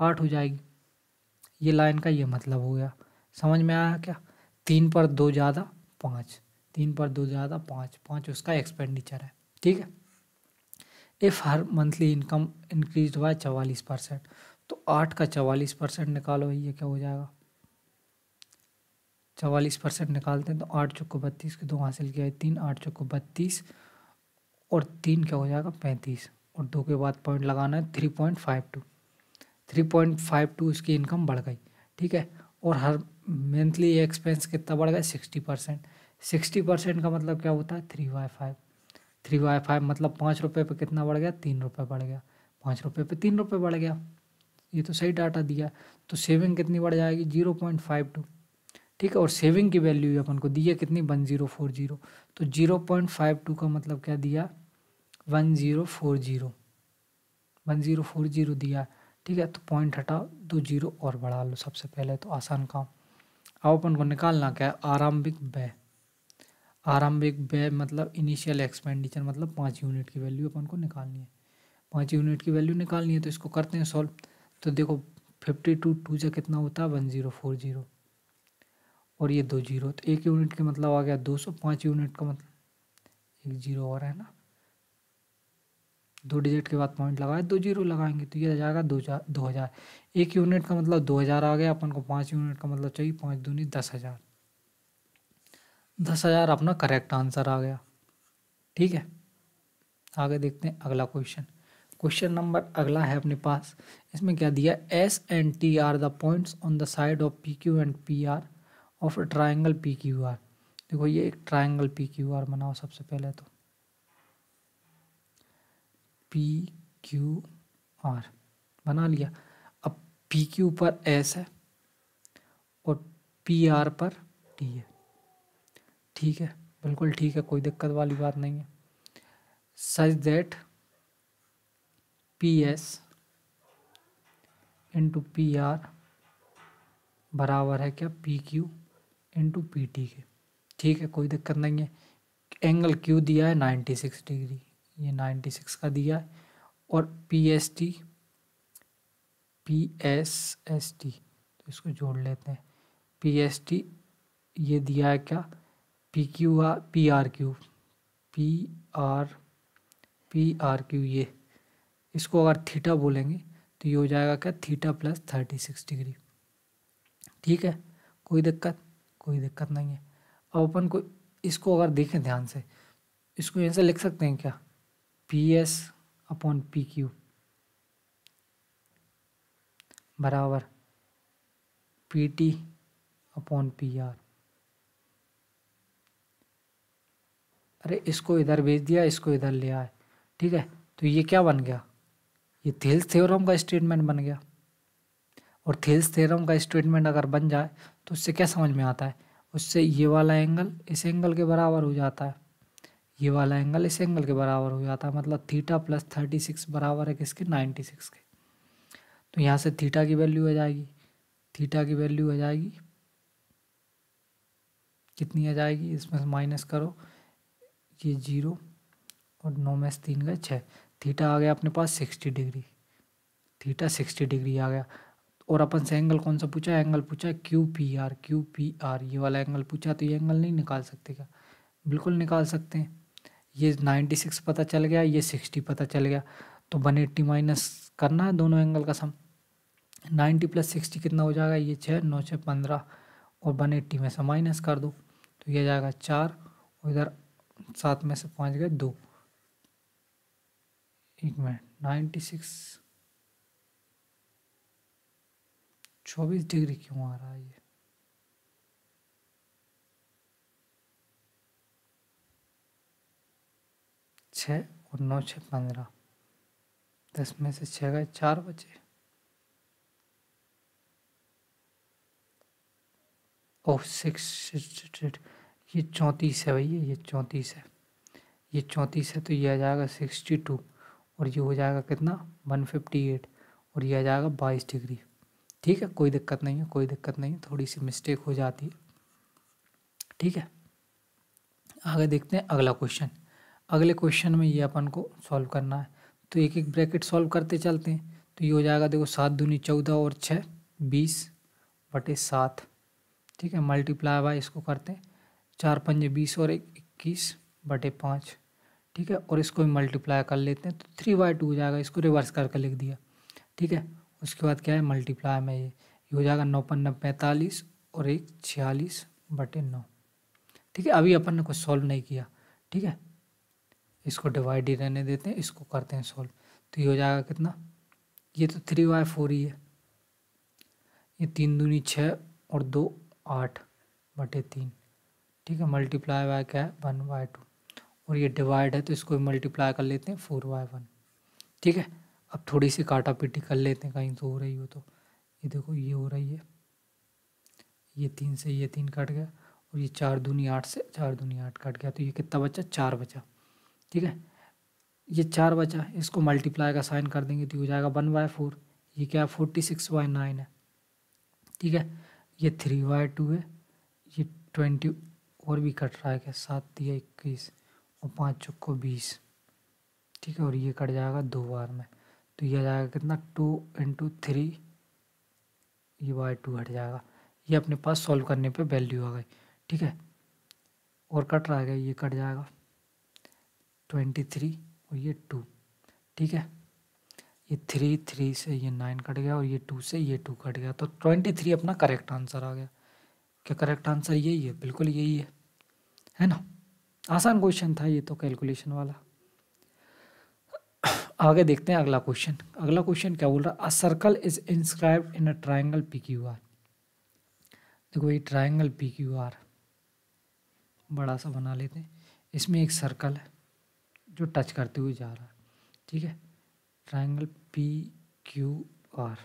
आठ हो जाएगी ये लाइन का ये मतलब हो गया समझ में आया क्या तीन पर दो ज़्यादा पाँच तीन पर दो ज़्यादा पाँच पाँच उसका एक्सपेंडिचर है ठीक है if her monthly income increase हुआ है चवालीस परसेंट तो आठ का चवालीस परसेंट निकालो ये क्या हो जाएगा चवालीस परसेंट निकालते हैं तो आठ चौको बत्तीस के दो हासिल किया है तीन आठ चौको बत्तीस और तीन क्या हो जाएगा पैंतीस और दो के बाद पॉइंट लगाना है three point five two three point five two उसकी इनकम बढ़ गई ठीक है और हर मंथली एक्सपेंस कितना बढ़ गया सिक्सटी परसेंट सिक्सटी परसेंट का मतलब क्या होता है three by five three by five मतलब पाँच रुपये पर कितना बढ़ गया तीन रुपये बढ़ गया पाँच रुपये पर तीन रुपये बढ़ गया ये तो सही डाटा दिया तो सेविंग कितनी बढ़ जाएगी जीरो पॉइंट फाइव टू ठीक है और सेविंग की वैल्यू अपन को दी है कितनी वन जीरो फोर जीरो तो जीरो पॉइंट फाइव टू का मतलब क्या दिया one zero four zero one zero four zero दिया ठीक है तो पॉइंट हटाओ दो जीरो और बढ़ा लो सबसे पहले तो आसान काम अब अपन को निकालना क्या है आरंभिक व्यय आरंभिक व्यय मतलब इनिशियल एक्सपेंडिचर मतलब पाँच यूनिट की वैल्यू अपन को निकालनी है पाँच यूनिट की वैल्यू निकालनी है तो इसको करते हैं सॉल्व तो देखो फिफ्टी टू टू से कितना होता है वन ज़ीरो फोर ज़ीरो और ये दो जीरो तो एक यूनिट के मतलब आ गया दो सौ पाँच यूनिट का मतलब एक जीरो और है ना दो डिजिट के बाद पॉइंट लगाए दो जीरो लगाएंगे तो ये आ जाएगा दो हज़ार दो हज़ार एक यूनिट का मतलब दो हज़ार आ गया अपन को पाँच यूनिट का मतलब चाहिए पाँच दूनी दस हज़ार दस हज़ार अपना करेक्ट आंसर आ गया ठीक है आगे देखते हैं अगला क्वेश्चन क्वेश्चन नंबर अगला है अपने पास इसमें क्या दिया S and T are the points on the side of P Q and P R of a triangle P Q R देखो ये एक ट्राइंगल पी क्यू आर बनाओ सबसे पहले तो पी क्यू आर बना लिया अब पी क्यू पर एस है और पी आर पर टी है ठीक है बिल्कुल ठीक है कोई दिक्कत वाली बात नहीं है such that P S into P R बराबर है क्या P Q into P T के ठीक है कोई दिक्कत नहीं है एंगल क्यू दिया है नाइन्टी सिक्स डिग्री ये नाइन्टी सिक्स का दिया है और P S T P S S T तो इसको जोड़ लेते हैं पी एस टी ये दिया है क्या पी क्यू आ P R Q P R P R Q ये इसको अगर थीटा बोलेंगे तो ये हो जाएगा क्या theta plus thirty six degree ठीक है कोई दिक्कत कोई दिक्कत नहीं है अब अपन को इसको अगर देखें ध्यान से इसको यहाँ से लिख सकते हैं क्या P S upon P Q बराबर P T upon P R अरे इसको इधर भेज दिया इसको इधर ले आए ठीक है तो ये क्या बन गया ये थेल्स थ्योरम का स्टेटमेंट बन गया और थेल्स थ्योरम का स्टेटमेंट अगर बन जाए तो उससे क्या समझ में आता है उससे ये वाला एंगल इस एंगल के बराबर हो जाता है ये वाला एंगल इस एंगल के बराबर हो जाता है मतलब थीटा प्लस थर्टी सिक्स बराबर है किसके नाइन्टी सिक्स के तो यहाँ से थीटा की वैल्यू आ जाएगी थीटा की वैल्यू आ जाएगी कितनी आ जाएगी इसमें माइनस करो ये जीरो और नौ में तीन गए छः थीटा आ गया अपने पास sixty degree theta sixty degree आ गया और अपन से एंगल कौन सा पूछा एंगल पूछा Q P R Q P R ये वाला एंगल पूछा तो ये एंगल नहीं निकाल सकते क्या बिल्कुल निकाल सकते हैं ये नाइन्टी सिक्स पता चल गया ये सिक्सटी पता चल गया तो वन एट्टी माइनस करना है दोनों एंगल का सम नाइन्टी प्लस सिक्सटी कितना हो जाएगा ये छः नौ छः पंद्रह और वन एट्टी में से माइनस कर दो तो यह जाएगा चार और इधर सात में से पाँच गए दो एक मिनट नाइन्टी सिक्स चौबीस डिग्री क्यों आ रहा है ये छः और नौ छः पंद्रह दस में से छः गए चार बचे ओह सिक्स ये चौंतीस है भैया ये चौंतीस है ये चौंतीस है तो ये आ जाएगा सिक्सटी टू और ये हो जाएगा कितना वन फिफ्टी एट और ये आ जाएगा बाईस डिग्री ठीक है कोई दिक्कत नहीं है कोई दिक्कत नहीं है थोड़ी सी मिस्टेक हो जाती है ठीक है आगे देखते हैं अगला क्वेश्चन अगले क्वेश्चन में ये अपन को सॉल्व करना है तो एक एक ब्रैकेट सॉल्व करते चलते हैं तो ये हो जाएगा देखो सात दूनी चौदह और छः बीस बटे सात ठीक है मल्टीप्लाई बाय इसको करते हैं चार पंजे बीस और एक इक्कीस बटे पाँच ठीक है और इसको भी मल्टीप्लाई कर लेते हैं तो थ्री बाई टू हो जाएगा इसको रिवर्स करके लिख दिया ठीक है उसके बाद क्या है मल्टीप्लाई में ये ये हो जाएगा नौ पन्न पैंतालीस और एक छियालीस बटे नौ ठीक है अभी अपन ने कुछ सॉल्व नहीं किया ठीक है इसको डिवाइड ही रहने देते हैं इसको करते हैं सॉल्व तो ये हो जाएगा कितना ये तो थ्री बाय फोर ही है ये तीन दूनी छः और दो आठ बटे तीन ठीक है मल्टीप्लाई बाय क्या है वन बाय टू और ये डिवाइड है तो इसको मल्टीप्लाई कर लेते हैं फोर बाय वन ठीक है अब थोड़ी सी काटा पिटी कर लेते हैं कहीं तो हो रही हो तो ये देखो ये हो रही है ये तीन से ये तीन कट गया और ये चार दूनी आठ से चार दूनी आठ कट गया तो ये कितना बचा चार बचा ठीक है ये चार बचा इसको मल्टीप्लाई का साइन कर देंगे तो हो जाएगा वन बाय फोर ये क्या फोर्टी सिक्स बाय नाइन है ठीक है ये थ्री बाय टू है ये ट्वेंटी और भी कट रहा है क्या सात दिया इक्कीस और पाँच चुको बीस ठीक है और ये कट जाएगा दो बार में तो ये आ जाएगा कितना टू इंटू थ्री ये बाय टू हट जाएगा ये अपने पास सॉल्व करने पे वैल्यू आ गई ठीक है और कट रहा है ये कट जाएगा ट्वेंटी थ्री और ये टू ठीक है ये थ्री थ्री से ये नाइन कट गया और ये टू से ये टू कट गया तो ट्वेंटी थ्री अपना करेक्ट आंसर आ गया क्या करेक्ट आंसर यही है बिल्कुल यही है है ना आसान क्वेश्चन था ये तो कैलकुलेशन वाला आगे देखते हैं अगला क्वेश्चन अगला क्वेश्चन क्या बोल रहा है a circle is inscribe in a triangle P Q R देखो ये ट्राइंगल पी क्यू आर बड़ा सा बना लेते हैं इसमें एक सर्कल है जो टच करते हुए जा रहा है ठीक है triangle P Q R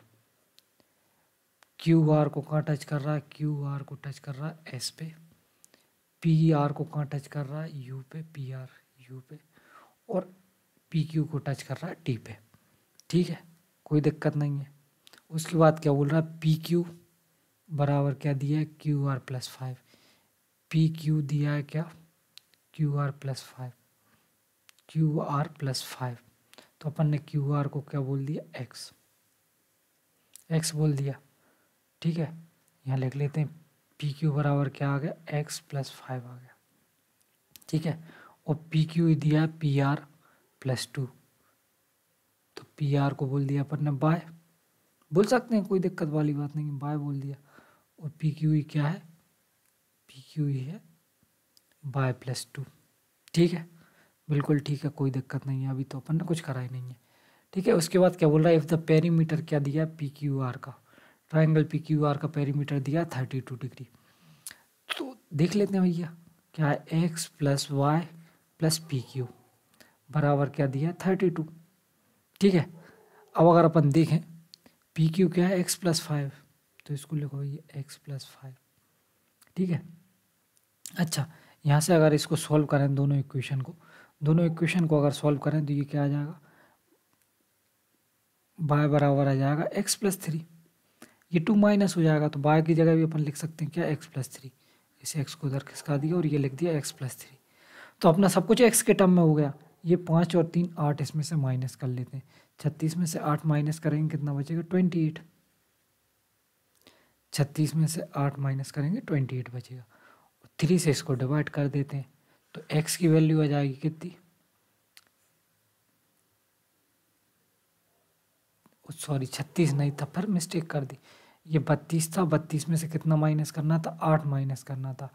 Q R को कहाँ टच कर रहा है क्यू आर को टच कर रहा है एस पे पी आर को कहाँ टच कर रहा है यू पे पी आर यू पे और पी क्यू को टच कर रहा है टी पे ठीक है कोई दिक्कत नहीं है उसके बाद क्या बोल रहा है पी क्यू बराबर क्या दिया है Q R plus five P Q दिया है क्या Q R plus five Q R plus five तो अपन ने क्यू आर को क्या बोल दिया एक्स एक्स बोल दिया ठीक है यहाँ लिख लेते हैं पी क्यू बराबर क्या आ गया एक्स प्लस फाइव आ गया ठीक है और पी क्यू दिया पी आर प्लस टू तो पी आर को बोल दिया अपन ने बाय बोल सकते हैं कोई दिक्कत वाली बात नहीं बाय बोल दिया और पी क्यू क्या है पी क्यू है बाय प्लस टू ठीक है बिल्कुल ठीक है कोई दिक्कत नहीं है अभी तो अपन ने कुछ करा ही नहीं है ठीक है उसके बाद क्या बोल रहा है इफ़ द पेरीमीटर क्या दिया है पी क्यू आर का ट्राइंगल पी क्यू आर का पेरीमीटर दिया थर्टी टू डिग्री तो देख लेते हैं भैया क्या है x plus y plus P Q बराबर क्या दिया थर्टी टू ठीक है अब अगर अपन देखें पी क्यू क्या है एक्स प्लस फाइव तो इसको लिखो ये एक्स प्लस फाइव ठीक है अच्छा यहाँ से अगर इसको सॉल्व करें दोनों इक्वेशन को दोनों इक्वेशन को अगर सॉल्व करें तो ये क्या आ जाएगा बाय बराबर आ जाएगा एक्स प्लस थ्री ये टू माइनस हो जाएगा तो बाय की जगह भी अपन लिख सकते हैं क्या एक्स प्लस थ्री इसे एक्स को उधर खिसका दिया और ये लिख दिया एक्स प्लस थ्री तो अपना सब कुछ एक्स के टर्म में हो गया ये पाँच और तीन आठ इसमें से माइनस कर लेते हैं छत्तीस में से आठ माइनस करेंगे कितना बचेगा ट्वेंटी एट छत्तीस में से आठ माइनस करेंगे ट्वेंटी एट बचेगा थ्री से इसको डिवाइड कर देते हैं तो एक्स की वैल्यू आ जाएगी कितनी सॉरी छत्तीस नहीं था फिर मिस्टेक कर दी ये बत्तीस था बत्तीस में से कितना माइनस करना था आठ माइनस करना था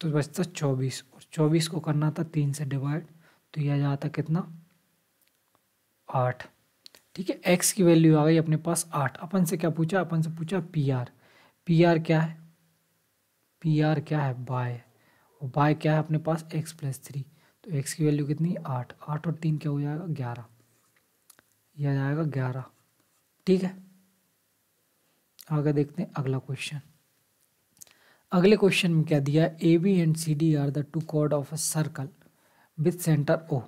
तो बचता चौबीस और चौबीस को करना था तीन से डिवाइड तो यह जाता कितना आठ ठीक है एक्स की वैल्यू आ गई अपने पास आठ अपन से क्या पूछा अपन से पूछा पी आर पी आर क्या है पी आर क्या है बाय और बाय क्या है अपने पास एक्स प्लस थ्री तो एक्स की वैल्यू कितनी आठ आठ और तीन क्या हो जाएगा ग्यारह यह जाएगा ग्यारह ठीक है आगे देखते हैं अगला क्वेश्चन अगले क्वेश्चन में क्या दिया A B and C D are the two chord of a circle with centre O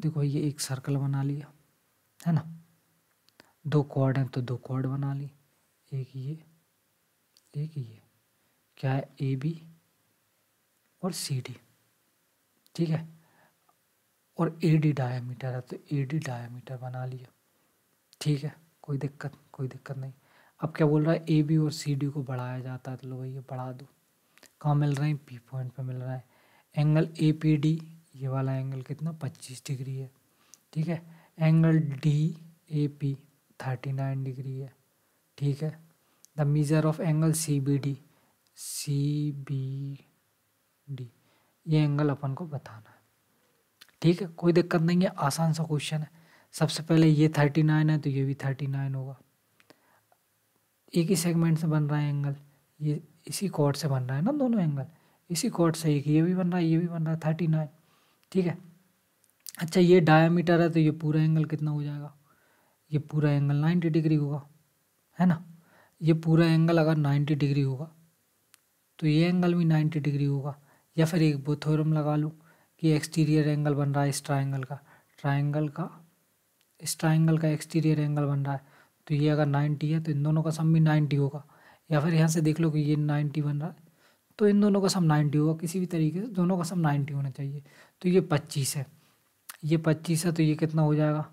देखो ये एक सर्कल बना लिया है ना दो कॉर्ड हैं तो दो कॉर्ड बना ली एक ये एक ये क्या है ए बी और सी डी ठीक है और ए डी डायमीटर है तो ए डी डायमीटर बना लिया ठीक है कोई दिक्कत कोई दिक्कत नहीं अब क्या बोल रहा है ए बी और सी डी को बढ़ाया जाता है तो लो भाई ये बढ़ा दो कहाँ मिल रहे हैं पी पॉइंट पे मिल रहा है एंगल ए पी डी ये वाला एंगल कितना पच्चीस डिग्री है ठीक है angle D A P thirty nine degree है ठीक है the measure of angle C B D C B D ये एंगल अपन को बताना है ठीक है कोई दिक्कत नहीं है आसान सा क्वेश्चन है सबसे पहले ये थर्टी नाइन है तो ये भी थर्टी नाइन होगा एक ही सेगमेंट से बन रहा है एंगल ये इसी कॉर्ड से बन रहा है ना दोनों एंगल इसी कॉर्ड से एक ये भी बन रहा है ये भी बन रहा है थर्टी नाइन ठीक है अच्छा ये डायमीटर है तो ये पूरा एंगल कितना हो जाएगा ये पूरा एंगल नाइन्टी डिग्री होगा है ना ये पूरा एंगल अगर नाइन्टी डिग्री होगा तो ये एंगल भी नाइन्टी डिग्री होगा या फिर एक बोथोरम लगा लूँ कि एक्सटीरियर एंगल बन रहा है इस ट्राइंगल का ट्राइंगल का इस ट्राइंगल का एक्सटीरियर एंगल बन रहा है तो ये अगर नाइन्टी है तो इन दोनों का सम भी नाइन्टी होगा या फिर यहाँ से देख लो कि ये नाइन्टी बन रहा है तो इन दोनों का सम नाइन्टी होगा किसी भी तरीके से दोनों का सम नाइन्टी होना चाहिए तो ये पच्चीस है ये पच्चीस है तो ये कितना हो जाएगा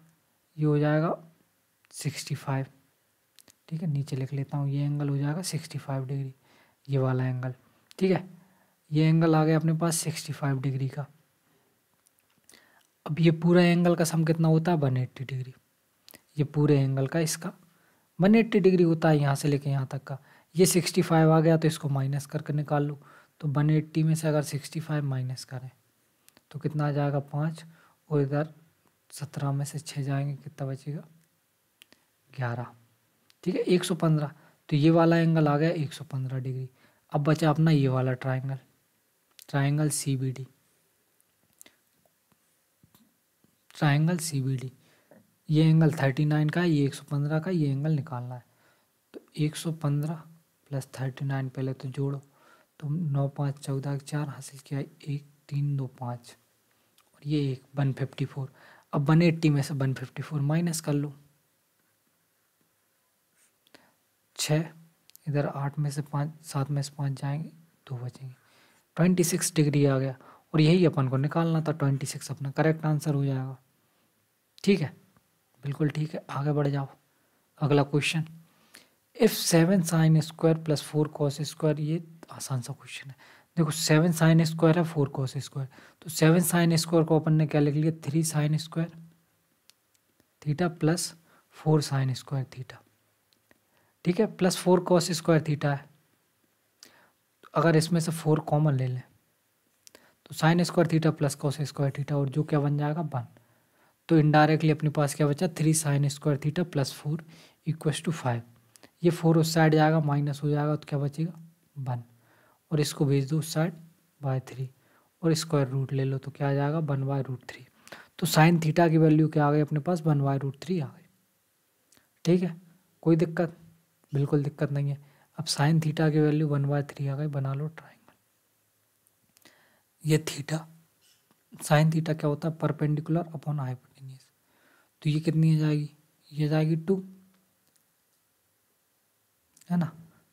ये हो जाएगा सिक्सटी फाइव ठीक है नीचे लिख लेता हूँ ये एंगल हो जाएगा सिक्सटी फाइव डिग्री ये वाला एंगल ठीक है ये एंगल आ गया अपने पास सिक्सटी फाइव डिग्री का अब ये पूरा एंगल का सम कितना होता है वन एट्टी डिग्री ये पूरे एंगल का इसका वन एट्टी डिग्री होता है यहाँ से लेके यहाँ तक का ये सिक्सटी फाइव आ गया तो इसको माइनस करके निकाल लो तो वन एट्टी में से अगर सिक्सटी फाइव माइनस करें तो कितना आ जाएगा पाँच और इधर सत्रह में से छः जाएंगे कितना बचेगा ग्यारह ठीक है एक सौ पंद्रह तो ये वाला एंगल आ गया एक सौ पंद्रह डिग्री अब बचा अपना ये वाला triangle triangle C B D triangle C B D ये एंगल थर्टी नाइन का है ये एक सौ पंद्रह का ये एंगल निकालना है तो एक सौ पंद्रह प्लस थर्टी नाइन पहले तो जोड़ो तो नौ पाँच चौदह चार हासिल किया एक तीन दो पाँच और ये एक वन फिफ्टी फोर अब वन एट्टी में से वन फिफ्टी फोर माइनस कर लो छः इधर आठ में से पाँच सात में से पाँच जाएंगे दो बचेंगे ट्वेंटी सिक्स डिग्री आ गया और यही अपन को निकालना था ट्वेंटी सिक्स अपना करेक्ट आंसर हो जाएगा ठीक है बिल्कुल ठीक है आगे बढ़ जाओ अगला question if seven sine square plus four cos square ये आसान सा क्वेश्चन है देखो सेवन साइन स्क्वायर है फोर कॉस स्क्वायर तो सेवन साइन स्क्वायर को अपन ने क्या लिख लिया three sine square theta plus four sine square theta ठीक है plus four cos square theta है तो अगर इसमें से फोर कॉमन ले लें तो sine square theta plus cos square theta और जो क्या बन जाएगा वन तो इनडायरेक्टली अपने पास क्या बचा three sine square theta plus four equals two five ये फोर उस साइड जाएगा माइनस हो जाएगा तो क्या बचेगा वन और इसको भेज दो उस साइड बाय थ्री और स्क्वायर रूट ले लो तो क्या आ जाएगा वन बाय रूट थ्री तो साइन थीटा की वैल्यू क्या आ गई अपने पास वन बाय रूट थ्री आ गई ठीक है कोई दिक्कत बिल्कुल दिक्कत नहीं है अब साइन थीटा की वैल्यू वन बाय थ्री आ गई बना लो ट्राइंगल ये थीटा साइन थीटा क्या होता है परपेंडिकुलर अपॉन हाइप तो ये कितनी आ जाएगी ये आ जाएगी टू है ना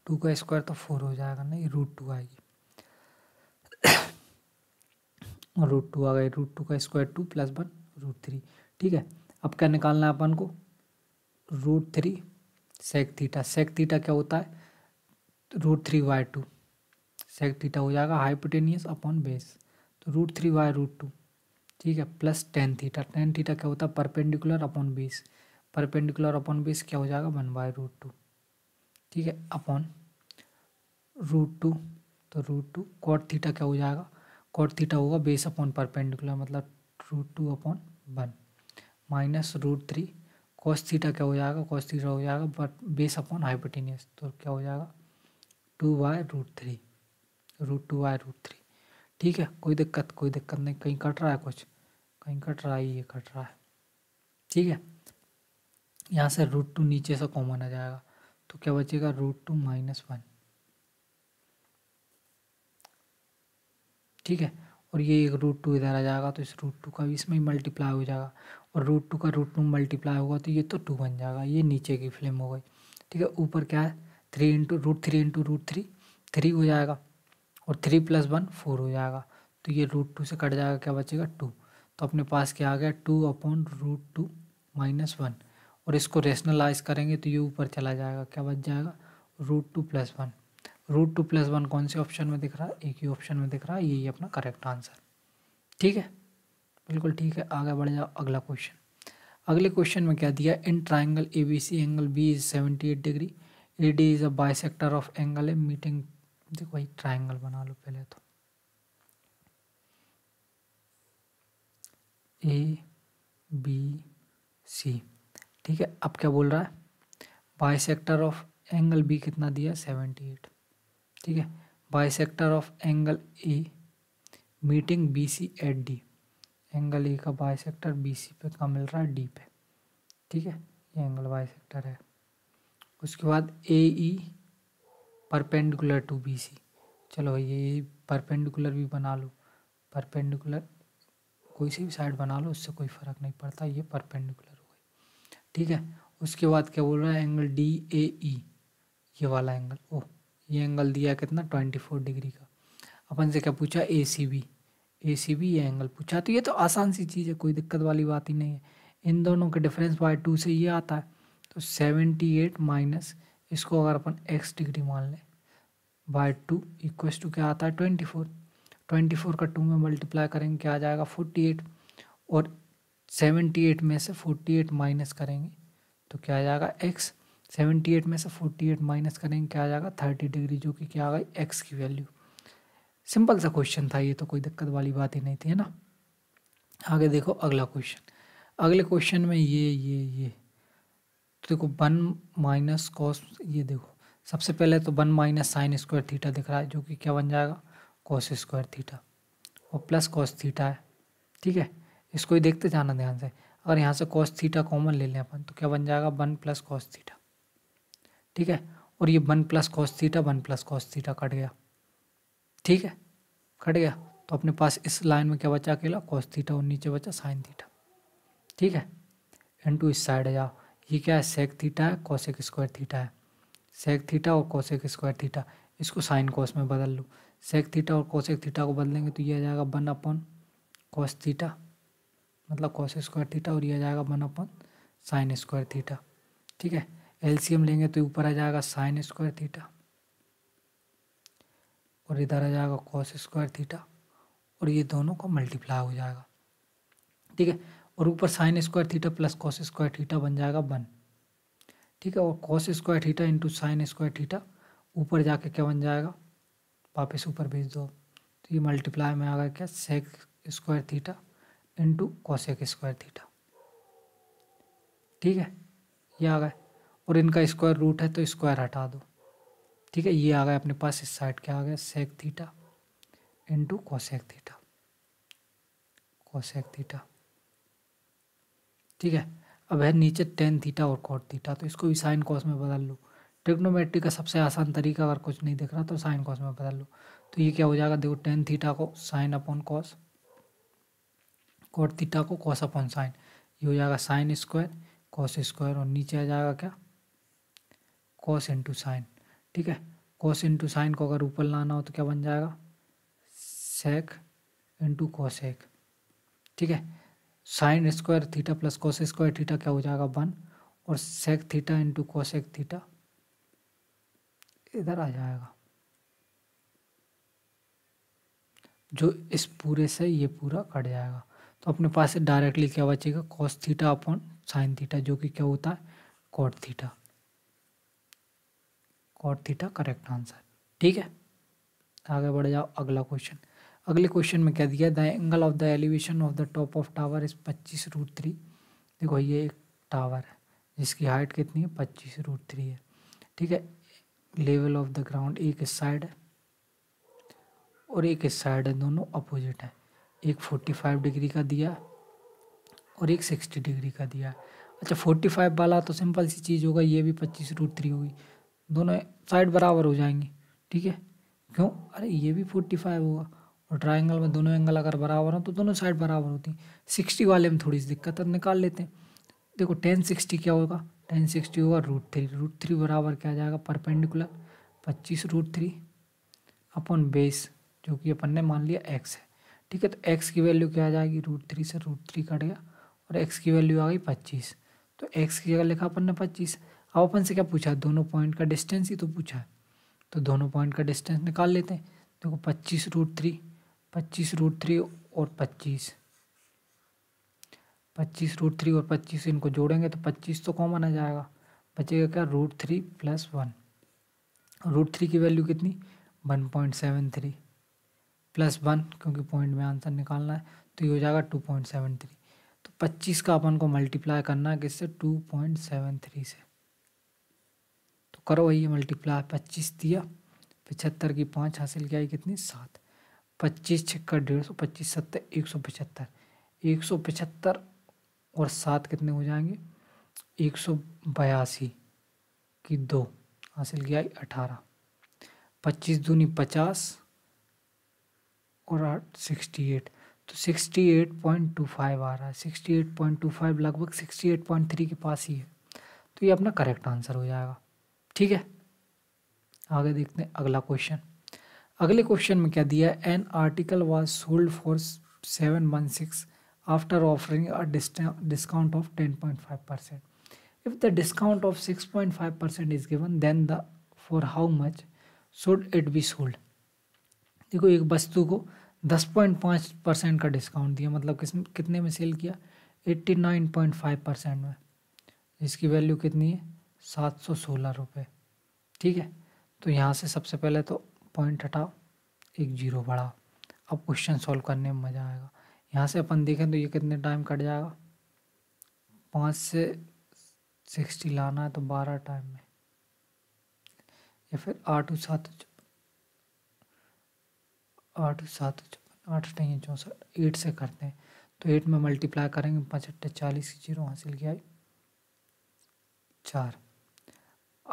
टू का स्क्वायर तो फोर हो जाएगा ना ये रूट टू आएगी रूट <coughs> टू आ गई रूट टू का square two plus one root three ठीक है अब क्या निकालना है अपन को root three sec theta sec theta क्या होता है root three by two sec theta हो जाएगा हाइपोटेनियस अपॉन बेस तो root three by root two ठीक है plus tan theta tan theta क्या होता है perpendicular upon base perpendicular upon बीस क्या हो जाएगा वन बाय रूट टू ठीक है अपॉन रूट टू तो रूट टू कॉट थीटा क्या हो जाएगा कॉट थीटा होगा बेस अपॉन परपेंडिकुलर मतलब root two upon one minus root three cos theta क्या हो जाएगा कॉस थीटा हो जाएगा बट बेस अपॉन हाइपोटेनियस तो क्या हो जाएगा two by root three root two by root three ठीक है कोई दिक्कत कोई दिक्कत नहीं कहीं कट रहा है कुछ कहीं कट रहा है ये कट रहा है ठीक है यहाँ से रूट टू नीचे से कॉमन आ जाएगा तो क्या बचेगा रूट टू माइनस वन ठीक है और ये एक रूट टू इधर आ जाएगा तो इस रूट टू का भी इसमें मल्टीप्लाई हो जाएगा और रूट टू का रूट टू मल्टीप्लाई होगा तो ये तो टू बन जाएगा ये नीचे की फ्लेम हो गई ठीक है ऊपर क्या है three into root three into root three three हो जाएगा और थ्री प्लस वन फोर हो जाएगा तो ये रूट टू से कट जाएगा क्या बचेगा टू तो अपने पास क्या आ गया two upon root two minus one और इसको रेशनलाइज करेंगे तो ये ऊपर चला जाएगा क्या बच जाएगा root two plus one root two plus one कौन से ऑप्शन में दिख रहा है एक ही ऑप्शन में दिख रहा है यही अपना करेक्ट आंसर ठीक है बिल्कुल ठीक है आगे बढ़ जाओ अगला क्वेश्चन अगले क्वेश्चन में क्या दिया in triangle A B C angle B is seventy eight degree A D is a bisector of angle A meeting देखो भाई ट्राइंगल बना लो पहले तो ए बी सी ठीक है अब क्या बोल रहा है bisector of angle B कितना दिया सेवेंटी एट ठीक है bisector of angle A meeting B C at D angle A का बाई सेक्टर बी सी पे कहाँ मिल रहा है डी पे ठीक है ये एंगल बाई सेक्टर है उसके बाद A E perpendicular to B C चलो ये परपेंडिकुलर भी बना लो परपेंडिकुलर कोई सी भी साइड बना लो उससे कोई फ़र्क नहीं पड़ता ये परपेंडिकुलर हो गई ठीक है उसके बाद क्या बोल रहा है एंगल डी ए ई ये वाला एंगल ओ ये एंगल दिया कितना ट्वेंटी फोर डिग्री का अपन से क्या पूछा A C B A C B ये एंगल पूछा तो ये तो आसान सी चीज़ है कोई दिक्कत वाली बात ही नहीं है इन दोनों के डिफरेंस बाय टू से ये आता है तो सेवेंटी एट माइनस इसको अगर अपन एक्स डिग्री मान लें बाय टू इक्व टू क्या आता है ट्वेंटी फोर ट्वेंटी फोर का टू में मल्टीप्लाई करेंगे क्या आ जाएगा फोर्टी एट और सेवेंटी एट में से फोर्टी एट माइनस करेंगे तो क्या आ जाएगा एक्स सेवेंटी एट में से फोर्टी एट माइनस करेंगे क्या आ जाएगा थर्टी डिग्री जो कि क्या आ गई एक्स की वैल्यू सिंपल सा क्वेश्चन था ये तो कोई दिक्कत वाली बात ही नहीं थी है ना आगे देखो अगला क्वेश्चन अगले क्वेश्चन में ये ये ये तो देखो वन माइनस कॉस ये देखो सबसे पहले तो one minus sine square theta दिख रहा है जो कि क्या बन जाएगा कॉस स्क्वायर थीटा और प्लस कॉस थीटा है ठीक है इसको ही देखते जाना ध्यान से अगर यहाँ से कॉस थीटा कॉमन ले लें अपन तो क्या बन जाएगा वन प्लस कॉस थीटा ठीक है और ये one plus cos theta one plus cos theta cut गया ठीक है कट गया तो अपने पास इस लाइन में क्या बचा अकेला कॉस थीटा और नीचे बचा साइन थीटा ठीक है टू इस साइड जाओ ये क्या है सेक थीटा है कॉसेक स्क्वायर थीटा है सेक थीटा और कॉसेक स्क्वायर थीटा इसको साइन कॉस में बदल लूँ सेक थीटा और कॉशिक थीटा को बदलेंगे तो यह आ जाएगा वन अपन कॉस थीटा मतलब कॉश स्क्वायर थीटा और यह आ जाएगा one upon sine square theta ठीक है एलसीएम लेंगे तो ऊपर आ जाएगा साइन स्क्वायर थीटा और इधर आ जाएगा कॉस स्क्वायर थीटा और ये दोनों का मल्टीप्लाई हो जाएगा ठीक है और ऊपर sine square theta plus cos square theta बन जाएगा वन ठीक है और cos square theta into sine square theta ऊपर जाके क्या बन जाएगा वापस ऊपर भेज दो तो ये मल्टीप्लाई में आ गया क्या sec square theta into cosec square theta ठीक है ये आ गए और इनका स्क्वायर रूट है तो स्क्वायर हटा दो ठीक है ये आ गया अपने पास इस साइड क्या आ गया sec theta into cosec theta cosec theta ठीक है अब है नीचे टेन थीटा और कॉट थीटा तो इसको भी साइन कॉस में बदल लूँ ट्रिग्नोमेट्री का सबसे आसान तरीका अगर कुछ नहीं दिख रहा तो साइन कॉस में बदल लो तो ये क्या हो जाएगा देखो टेन थीटा को sine upon cos cot theta को कॉस अपॉन साइन ये हो जाएगा साइन स्क्वायर कॉस स्क्वायर और नीचे आ जाएगा क्या कॉस इंटू साइन ठीक है कॉस इंटू साइन को अगर ऊपर लाना हो तो क्या बन जाएगा सेक इंटू कॉस एक ठीक है sine square theta plus cos square theta क्या हो जाएगा वन और sec theta into cosec theta इधर आ जाएगा जो इस पूरे से ये पूरा कट जाएगा तो अपने पास डायरेक्टली क्या बचेगा cos theta upon sine theta जो कि क्या होता है cot theta cot theta correct answer ठीक है तो आगे बढ़ जाओ अगला क्वेश्चन अगले क्वेश्चन में क्या दिया the angle of the elevation of the top of tower is पच्चीस रूट थ्री देखो ये एक टावर है जिसकी हाइट कितनी है पच्चीस रूट थ्री है ठीक है लेवल ऑफ द ग्राउंड एक इस साइड है और एक इस साइड है दोनों अपोजिट है एक फोर्टी फाइव डिग्री का दिया और एक सिक्सटी डिग्री का दिया अच्छा फोर्टी फाइव वाला तो सिंपल सी चीज़ होगा ये भी पच्चीस रूट थ्री होगी दोनों साइड बराबर हो जाएंगी ठीक है क्यों अरे ये भी फोर्टी फाइव होगा और ट्राइंगल में दोनों एंगल अगर बराबर हो तो दोनों साइड बराबर होती हैं सिक्सटी वाले में थोड़ी सी दिक्कत निकाल लेते हैं देखो टेन सिक्सटी क्या होगा टेन सिक्सटी होगा रूट थ्री रूट थ्री बराबर क्या आ जाएगा परपेंडिकुलर पच्चीस रूट थ्री अपॉन बेस जो कि अपन ने मान लिया एक्स है ठीक है तो एक्स की वैल्यू क्या आ जाएगी रूट थ्री से रूट थ्री कट गया और एक्स की वैल्यू आ गई पच्चीस तो एक्स की जगह लिखा अपन ने पच्चीस अब अपन से क्या पूछा दोनों पॉइंट का डिस्टेंस ही तो पूछा है तो दोनों पॉइंट का डिस्टेंस निकाल लेते हैं देखो पच्चीस रूट थ्री पच्चीस रूट थ्री और पच्चीस पच्चीस रूट थ्री और पच्चीस इनको जोड़ेंगे तो पच्चीस तो कॉमन आ जाएगा बचेगा क्या root three plus one root three की वैल्यू कितनी one point seven three plus one क्योंकि पॉइंट में आंसर निकालना है तो ये हो जाएगा टू पॉइंट सेवन थ्री तो पच्चीस का अपन को मल्टीप्लाई करना है किससे टू पॉइंट सेवन थ्री से तो करो ये मल्टीप्लाई पच्चीस दिया पचहत्तर की पाँच हासिल किया कितनी सात पच्चीस छक्का डेढ़ सौ पच्चीस सत्तर एक सौ पचहत्तर एक सौ पचहत्तर और सात कितने हो जाएंगे एक सौ बयासी की दो हासिल किया अठारह पच्चीस दूनी पचास और आठ सिक्सटी एट तो sixty eight point two five आ रहा है sixty eight point two five लगभग सिक्सटी एट पॉइंट थ्री के पास ही है तो ये अपना करेक्ट आंसर हो जाएगा ठीक है आगे देखते हैं अगला क्वेश्चन अगले क्वेश्चन में क्या दिया है an article was sold for seven one six after offering a discount of 10.5%. If the discount of 6.5% is given then the for how much should it be sold? देखो एक वस्तु को 10.5 परसेंट का डिस्काउंट दिया मतलब किस कितने में सेल किया 89.5 परसेंट में इसकी वैल्यू कितनी है सात सौ सोलह रुपये ठीक है तो यहाँ से सबसे पहले तो पॉइंट हटाओ एक जीरो बढ़ाओ अब क्वेश्चन सॉल्व करने में मज़ा आएगा यहाँ से अपन देखें तो ये कितने टाइम कट जाएगा पाँच से सिक्सटी लाना है तो बारह टाइम में या फिर आठ और सात छप्पन आठ और सात छप्पन आठ नहीं चौंसठ एट से करते हैं तो एट में मल्टीप्लाई करेंगे पचहत्तर चालीस की जीरो हासिल किया चार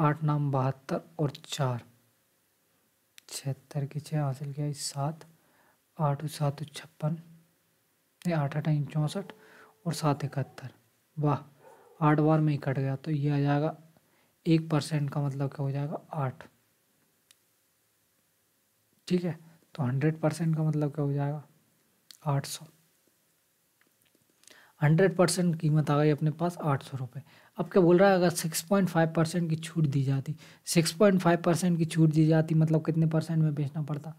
आठ नाम बहत्तर और चार छिहत्तर की छः हासिल किया सात आठ और सात छप्पन ये आठ आठ चौंसठ और सात इकहत्तर वाह आठ बार में ही कट गया तो ये आ जाएगा एक परसेंट का मतलब क्या हो जाएगा आठ ठीक है तो हंड्रेड परसेंट का मतलब क्या हो जाएगा आठ सौ हंड्रेड परसेंट कीमत आ गई अपने पास आठ सौ रुपये अब क्या बोल रहा है अगर सिक्स पॉइंट फाइव परसेंट की छूट दी जाती सिक्स पॉइंट फाइव परसेंट की छूट दी जाती मतलब कितने परसेंट में बेचना पड़ता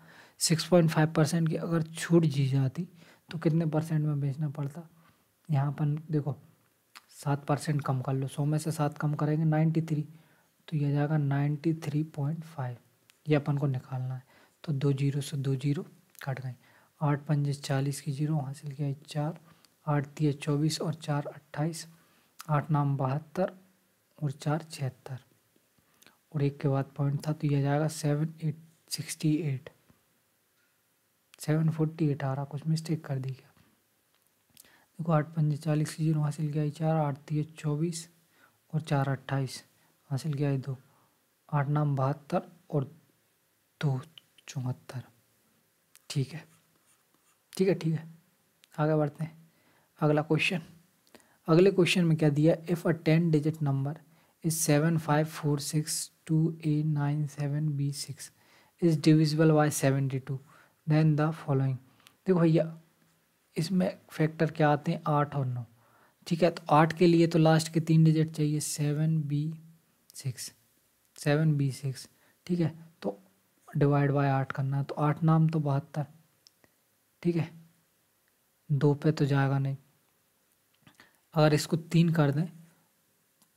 सिक्स पॉइंट फाइव परसेंट की अगर छूट दी जाती तो कितने परसेंट में बेचना पड़ता यहाँ पर देखो सात परसेंट कम कर लो सौ में से सात कम करेंगे नाइन्टी थ्री तो यह जाएगा नाइन्टी थ्री पॉइंट फाइव ये अपन को निकालना है तो दो जीरो से दो जीरो कट गए आठ पंजे चालीस की जीरो हासिल किया है चार आठ तीस चौबीस और चार अट्ठाईस आठ नाम बहत्तर और चार छिहत्तर और एक के बाद पॉइंट था तो यह जाएगा seven eight sixty eight seven forty अठारह कुछ मिस्टेक कर दी क्या देखो आठ पंजे चालीस जीरो हासिल किया है चार आठ तीस चौबीस और चार अट्ठाईस हासिल किया है दो आठ नाम बहत्तर और दो चौहत्तर ठीक है ठीक है ठीक है आगे बढ़ते हैं अगला क्वेश्चन अगले क्वेश्चन में क्या दिया if a ten digit number is seven five four six two eight nine seven b six is divisible by seventy two then the following देखो भैया इसमें फैक्टर क्या आते हैं आठ और नौ ठीक है तो आठ के लिए तो लास्ट के तीन डिजिट चाहिए seven b six seven b six ठीक है तो डिवाइड बाय आठ करना है तो आठ नाम तो बहत्तर ठीक है दो पे तो जाएगा नहीं अगर इसको तीन कर दें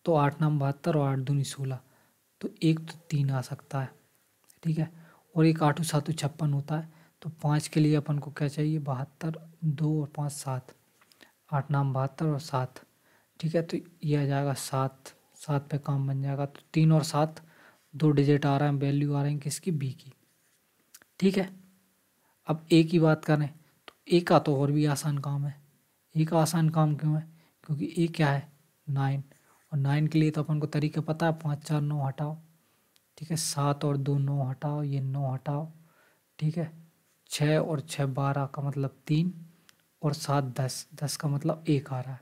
तो आठ नाम बहत्तर और आठ दूनी सोलह तो एक तो तीन आ सकता है ठीक है और एक आठ सातु छप्पन होता है तो पाँच के लिए अपन को क्या चाहिए बहत्तर दो और पाँच सात आठ नाम बहत्तर और सात ठीक है तो ये आ जाएगा सात सात पे काम बन जाएगा तो तीन और सात दो डिजिट आ रहे हैं वैल्यू आ रहे हैं किसकी बी की ठीक है अब ए की बात करें तो ए का तो और भी आसान काम है ए का आसान काम क्यों है क्योंकि ए क्या है नाइन और नाइन के लिए तो अपन को तरीका पता है पाँच चार नौ हटाओ ठीक है सात और दो नौ हटाओ ये नौ हटाओ ठीक है छः और छः बारह का मतलब तीन और सात दस दस का मतलब एक आ रहा है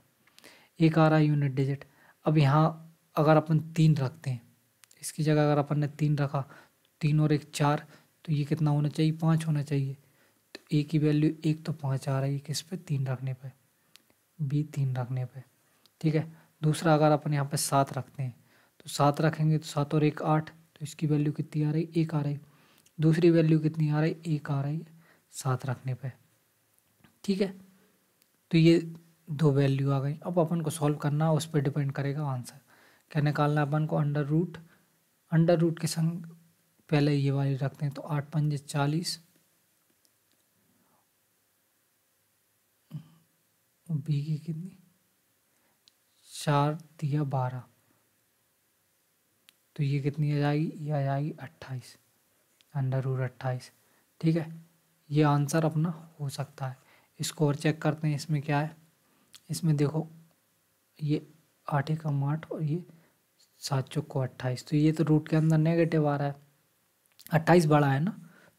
एक आ रहा है यूनिट डिजिट अब यहाँ अगर अपन तीन रखते हैं इसकी जगह अगर अपन ने तीन रखा तीन और एक चार तो ये कितना होना चाहिए पाँच होना चाहिए तो ए की वैल्यू एक तो पाँच आ रही है किस पे तीन रखने पे बी तीन रखने पे ठीक है दूसरा अगर अपन यहाँ पे सात रखते हैं तो सात रखेंगे तो सात और एक आठ तो इसकी वैल्यू कितनी आ रही एक आ रही दूसरी वैल्यू कितनी आ रही एक आ रही है साथ रखने पे ठीक है तो ये दो वैल्यू आ गई अब अपन को सॉल्व करना उस पर डिपेंड करेगा आंसर क्या निकालना अपन को अंडर रूट अंडर रूट के संग पहले ये वाली रखते हैं तो आठ पंजे चालीस बी की कितनी चार दिया बारह तो ये कितनी आ जाएगी ये आ जाएगी अट्ठाईस अंडर रूट अट्ठाईस ठीक है ये आंसर अपना हो सकता है इसको और चेक करते हैं इसमें क्या है इसमें देखो ये आठ एकम आठ और ये सात चौको अट्ठाईस तो ये तो रूट के अंदर नेगेटिव आ रहा है अट्ठाईस बड़ा है ना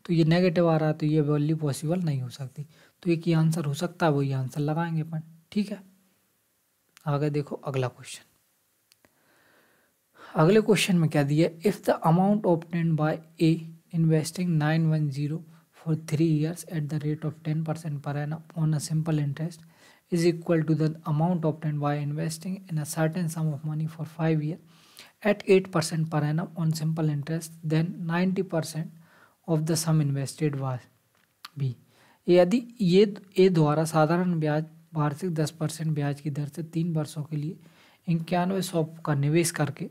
तो ये नेगेटिव आ रहा है तो ये वैल्यू पॉसिबल नहीं हो सकती तो एक ही आंसर हो सकता है वही आंसर लगाएंगे अपन ठीक है आगे देखो अगला क्वेश्चन अगले क्वेश्चन में क्या दिया if the amount obtained by a investing nine one zero for 3 years at the rate of 10% per annum on a simple interest is equal to the amount obtained by investing in a certain sum of money for 5 years at 8% per annum on simple interest then 90% of the sum invested was b यदि ये ए द्वारा साधारण ब्याज वार्षिक 10 percent ब्याज की दर से तीन वर्षों के लिए इक्यानवे सौ का निवेश करके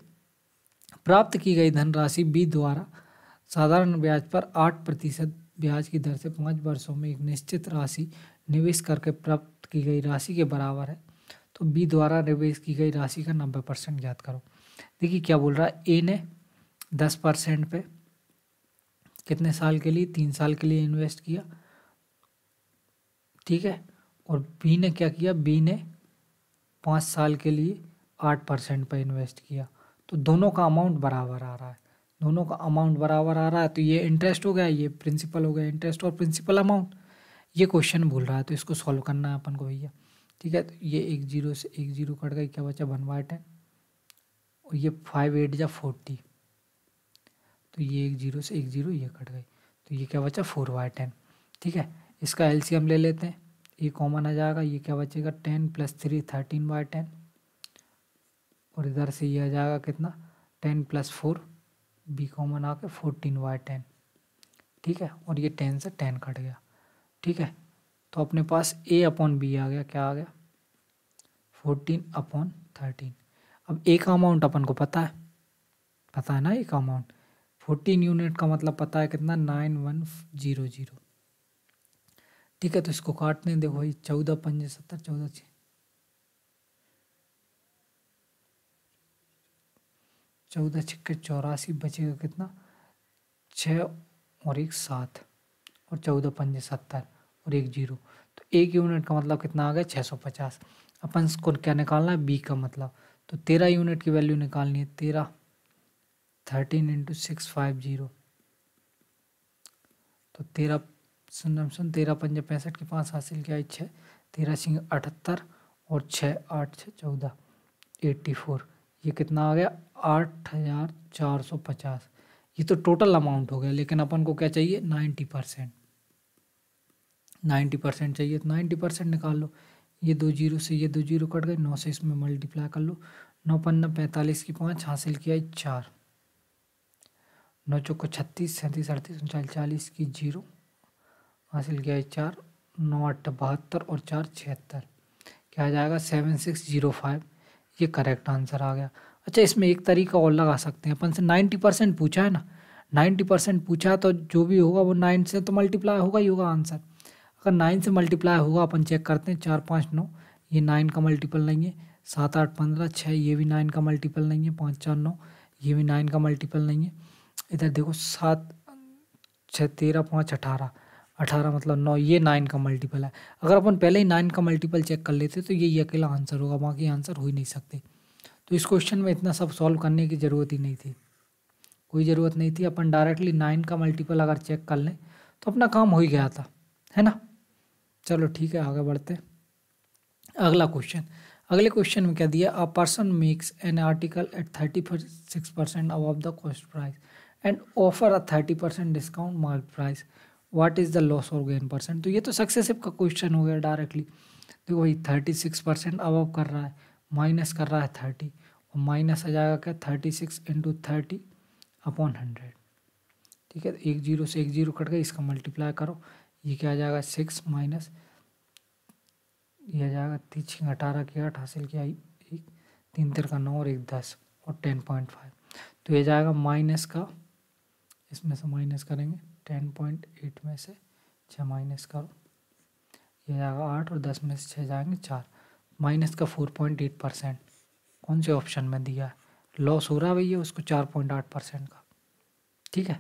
प्राप्त की गई धनराशि बी द्वारा साधारण ब्याज पर आठ प्रतिशत ब्याज की दर से पाँच वर्षों में एक निश्चित राशि निवेश करके प्राप्त की गई राशि के बराबर है तो बी द्वारा निवेश की गई राशि का नब्बे परसेंट ज्ञात करो देखिए क्या बोल रहा है ए ने दस परसेंट पे कितने साल के लिए तीन साल के लिए इन्वेस्ट किया ठीक है और बी ने क्या किया बी ने पाँच साल के लिए आठ परसेंट पर इन्वेस्ट किया तो दोनों का अमाउंट बराबर आ रहा है दोनों का अमाउंट बराबर आ रहा है तो ये इंटरेस्ट हो गया ये प्रिंसिपल हो गया इंटरेस्ट और प्रिंसिपल अमाउंट ये क्वेश्चन भूल रहा है तो इसको सॉल्व करना है अपन को भैया ठीक है तो ये एक जीरो से एक जीरो कट गई क्या बचा वन बाय टेन और ये फाइव एट या फोर्टी तो ये एक जीरो से एक जीरो ये कट गई तो ये क्या बचा फोर बाय टेन ठीक है इसका एलसीएम ले लेते हैं ये कॉमन आ जाएगा ये क्या बचेगा ten plus three thirteen by ten और इधर से ये आ जाएगा कितना ten plus four b common आके फोर्टीन वाई टेन ठीक है और ये टेन से टेन कट गया ठीक है तो अपने पास ए अपॉन बी आ गया क्या आ गया फोर्टीन अपॉन थर्टीन अब ए का अमाउंट अपन को पता है पता है ना ए का अमाउंट फोर्टीन यूनिट का मतलब पता है कितना नाइन वन जीरो जीरो ठीक है तो इसको काटने देखो भाई चौदह पंजे सत्तर चौदह छः चौदह छक्के चौरासी बचेगा कितना छः और एक सात और चौदह पंजे सत्तर और एक जीरो तो एक यूनिट का मतलब कितना आ गया छः सौ पचास अपन स्कोर क्या निकालना है बी का मतलब तो तेरह यूनिट की वैल्यू निकालनी है तेरह thirteen into six five zero तो तेरह सुन सुन तेरह पंजे पैंसठ के पास हासिल किया है छः तेरह सिंह अठहत्तर और छः आठ छः चौदह एट्टी फोर ये कितना आ गया आठ हज़ार चार सौ पचास ये तो टोटल अमाउंट हो गया लेकिन अपन को क्या चाहिए नाइन्टी परसेंट नाइन्टी परसेंट चाहिए तो नाइन्टी परसेंट निकाल लो ये दो जीरो से ये दो जीरो कट गए नौ से इसमें मल्टीप्लाई कर लो नौ पन्ना पैंतालीस की पाँच हासिल किया चार नौ चौको छत्तीस सैंतीस अड़तीस उनचालीस चालीस की जीरो हासिल किया चार नौ अठ बहत्तर और चार छिहत्तर क्या आ जाएगा सेवन सिक्स जीरो फाइव ये करेक्ट आंसर आ गया अच्छा इसमें एक तरीका और लगा सकते हैं अपन से नाइन्टी परसेंट पूछा है ना नाइन्टी परसेंट पूछा तो जो भी होगा वो नाइन से तो मल्टीप्लाई होगा ही होगा आंसर अगर नाइन से मल्टीप्लाई होगा अपन चेक करते हैं चार पाँच नौ ये नाइन का मल्टीपल नहीं है सात आठ पंद्रह छः ये भी नाइन का मल्टीपल नहीं है पाँच चार नौ ये भी नाइन का मल्टीपल नहीं है इधर देखो सात छः तेरह पाँच अठारह अठारह मतलब नौ ये नाइन का मल्टीपल है अगर अपन पहले ही नाइन का मल्टीपल चेक कर लेते तो ये अकेला आंसर होगा बाकी आंसर हो ही नहीं सकते तो इस क्वेश्चन में इतना सब सॉल्व करने की ज़रूरत ही नहीं थी कोई ज़रूरत नहीं थी अपन डायरेक्टली नाइन का मल्टीपल अगर चेक कर लें तो अपना काम हो ही गया था है ना चलो ठीक है आगे बढ़ते अगला क्वेश्चन अगले क्वेश्चन में क्या दिया a person makes an article at thirty six percent above the cost price and offer a thirty percent discount market price what is the loss और गेन परसेंट तो ये तो सक्सेसिव का क्वेश्चन हो गया डायरेक्टली देखो भाई थर्टी सिक्स परसेंट अब कर रहा है माइनस कर रहा है थर्टी और माइनस आ जाएगा क्या thirty six into thirty upon hundred ठीक है तो एक जीरो से एक जीरो कट गया इसका मल्टीप्लाई करो ये क्या आ जाएगा सिक्स माइनस ये आ जाएगा तीन अठारह की आठ हासिल किया एक तीन तिर का नौ और एक दस और टेन पॉइंट फाइव तो ये जाएगा माइनस का इसमें से माइनस करेंगे टेन पॉइंट एट में से छः माइनस करो ये जाएगा आठ और दस में से छः जाएंगे चार माइनस का फोर पॉइंट एट परसेंट कौन से ऑप्शन में दिया है लॉस हो रहा है भैया उसको चार पॉइंट आठ परसेंट का ठीक है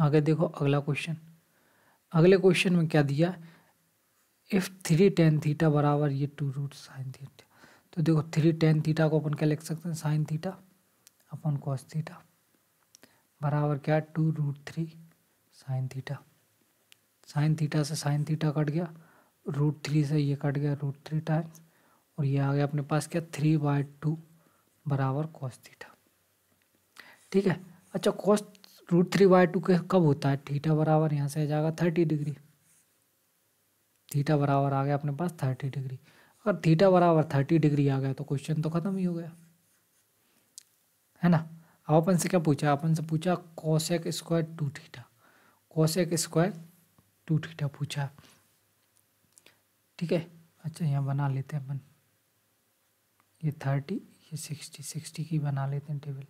आगे देखो अगला क्वेश्चन अगले क्वेश्चन में क्या दिया इफ़ थ्री टेन थीटा बराबर ये टू रूट साइन थीटा तो देखो थ्री टेन थीटा को अपन क्या लिख सकते हैं साइन थीटा अपन कॉस थीटा बराबर क्या two root three sine theta sine theta से साइन थीटा कट गया रूट थ्री से ये कट गया रूट थ्री टाइम्स और ये आ गया अपने पास क्या थ्री बाय टू बराबर कॉस थीटा ठीक है अच्छा cos root three by two के कब होता है थीटा बराबर यहाँ से आ जाएगा थर्टी डिग्री थीटा बराबर आ गया अपने पास थर्टी डिग्री अगर थीटा बराबर थर्टी डिग्री आ गया तो क्वेश्चन तो ख़त्म ही हो गया है ना अब अपन से क्या पूछा अपन से पूछा cosec square two theta cosec square two theta पूछा ठीक है अच्छा यहाँ बना लेते हैं अपन ये थर्टी ये सिक्सटी सिक्सटी की बना लेते हैं टेबल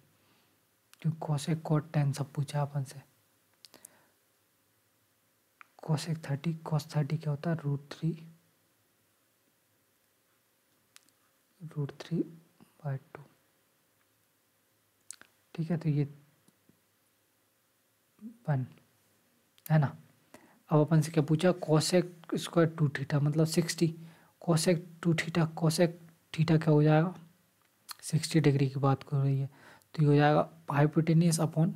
क्योंकि कोशेक कोट टेन सब पूछा अपन से कोशेक थर्टी कोस थर्टी क्या होता है root three root three by two ठीक है तो ये वन है ना अब अपन से क्या पूछा कोसेक स्क्वायर टू थीटा मतलब sixty cosec two theta cosec theta क्या हो जाएगा सिक्सटी डिग्री की बात कर रही है तो ये हो जाएगा हाइपोटेनियस अपॉन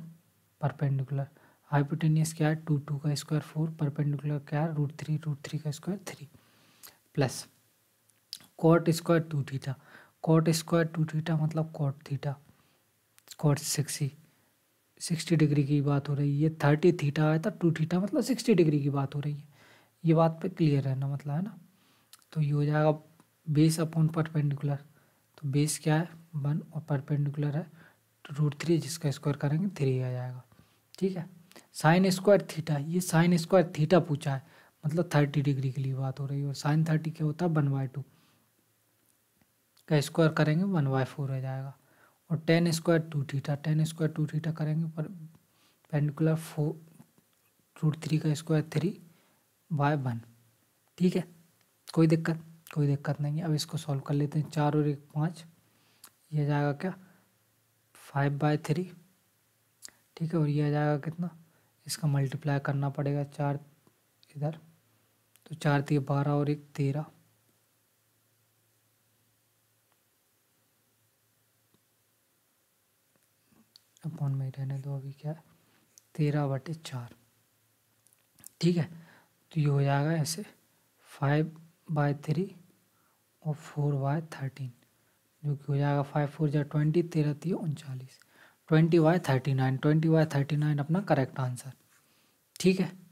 परपेंडिकुलर हाइपोटेनियस क्या है टू टू का स्क्वायर फोर परपेंडिकुलर क्या है रूट थ्री रूट थ्री का square three plus cot square two theta cot square two theta मतलब cot theta cot sixty sixty degree की बात हो रही है ये थर्टी थीटा आया था तो टू थीटा मतलब सिक्सटी डिग्री की बात हो रही है ये बात पे क्लियर है ना मतलब है ना तो ये हो जाएगा बेस अपॉन परपेंडिकुलर तो बेस क्या है वन और परपेंडिकुलर है तो रूट थ्री जिसका स्क्वायर करेंगे थ्री आ जाएगा ठीक है साइन स्क्वायर थीटा ये साइन स्क्वायर थीटा पूछा है मतलब थर्टी डिग्री के लिए बात हो रही है और साइन थर्टी क्या होता है वन बाई टू का स्क्वायर करेंगे वन बाई फोर हो जाएगा और tan square two theta tan square two theta करेंगे perpendicular four root three का स्क्वायर थ्री बाय वन ठीक है कोई दिक्कत कोई दिक्कत नहीं है अब इसको सॉल्व कर लेते हैं चार और एक पाँच यह जाएगा क्या फाइव बाय थ्री ठीक है और यह आ जाएगा कितना इसका मल्टीप्लाई करना पड़ेगा चार इधर तो चार तीन बारह और एक तेरह अपॉन में रहने दो अभी क्या है तेरह बटे चार ठीक है तो ये हो जाएगा ऐसे फाइव बाय थ्री और फोर बाय थर्टीन जो कि हो जाएगा फाइव फोर जा ट्वेंटी तेरह तीन उनचालीस twenty by thirty nine twenty by thirty nine अपना करेक्ट आंसर ठीक है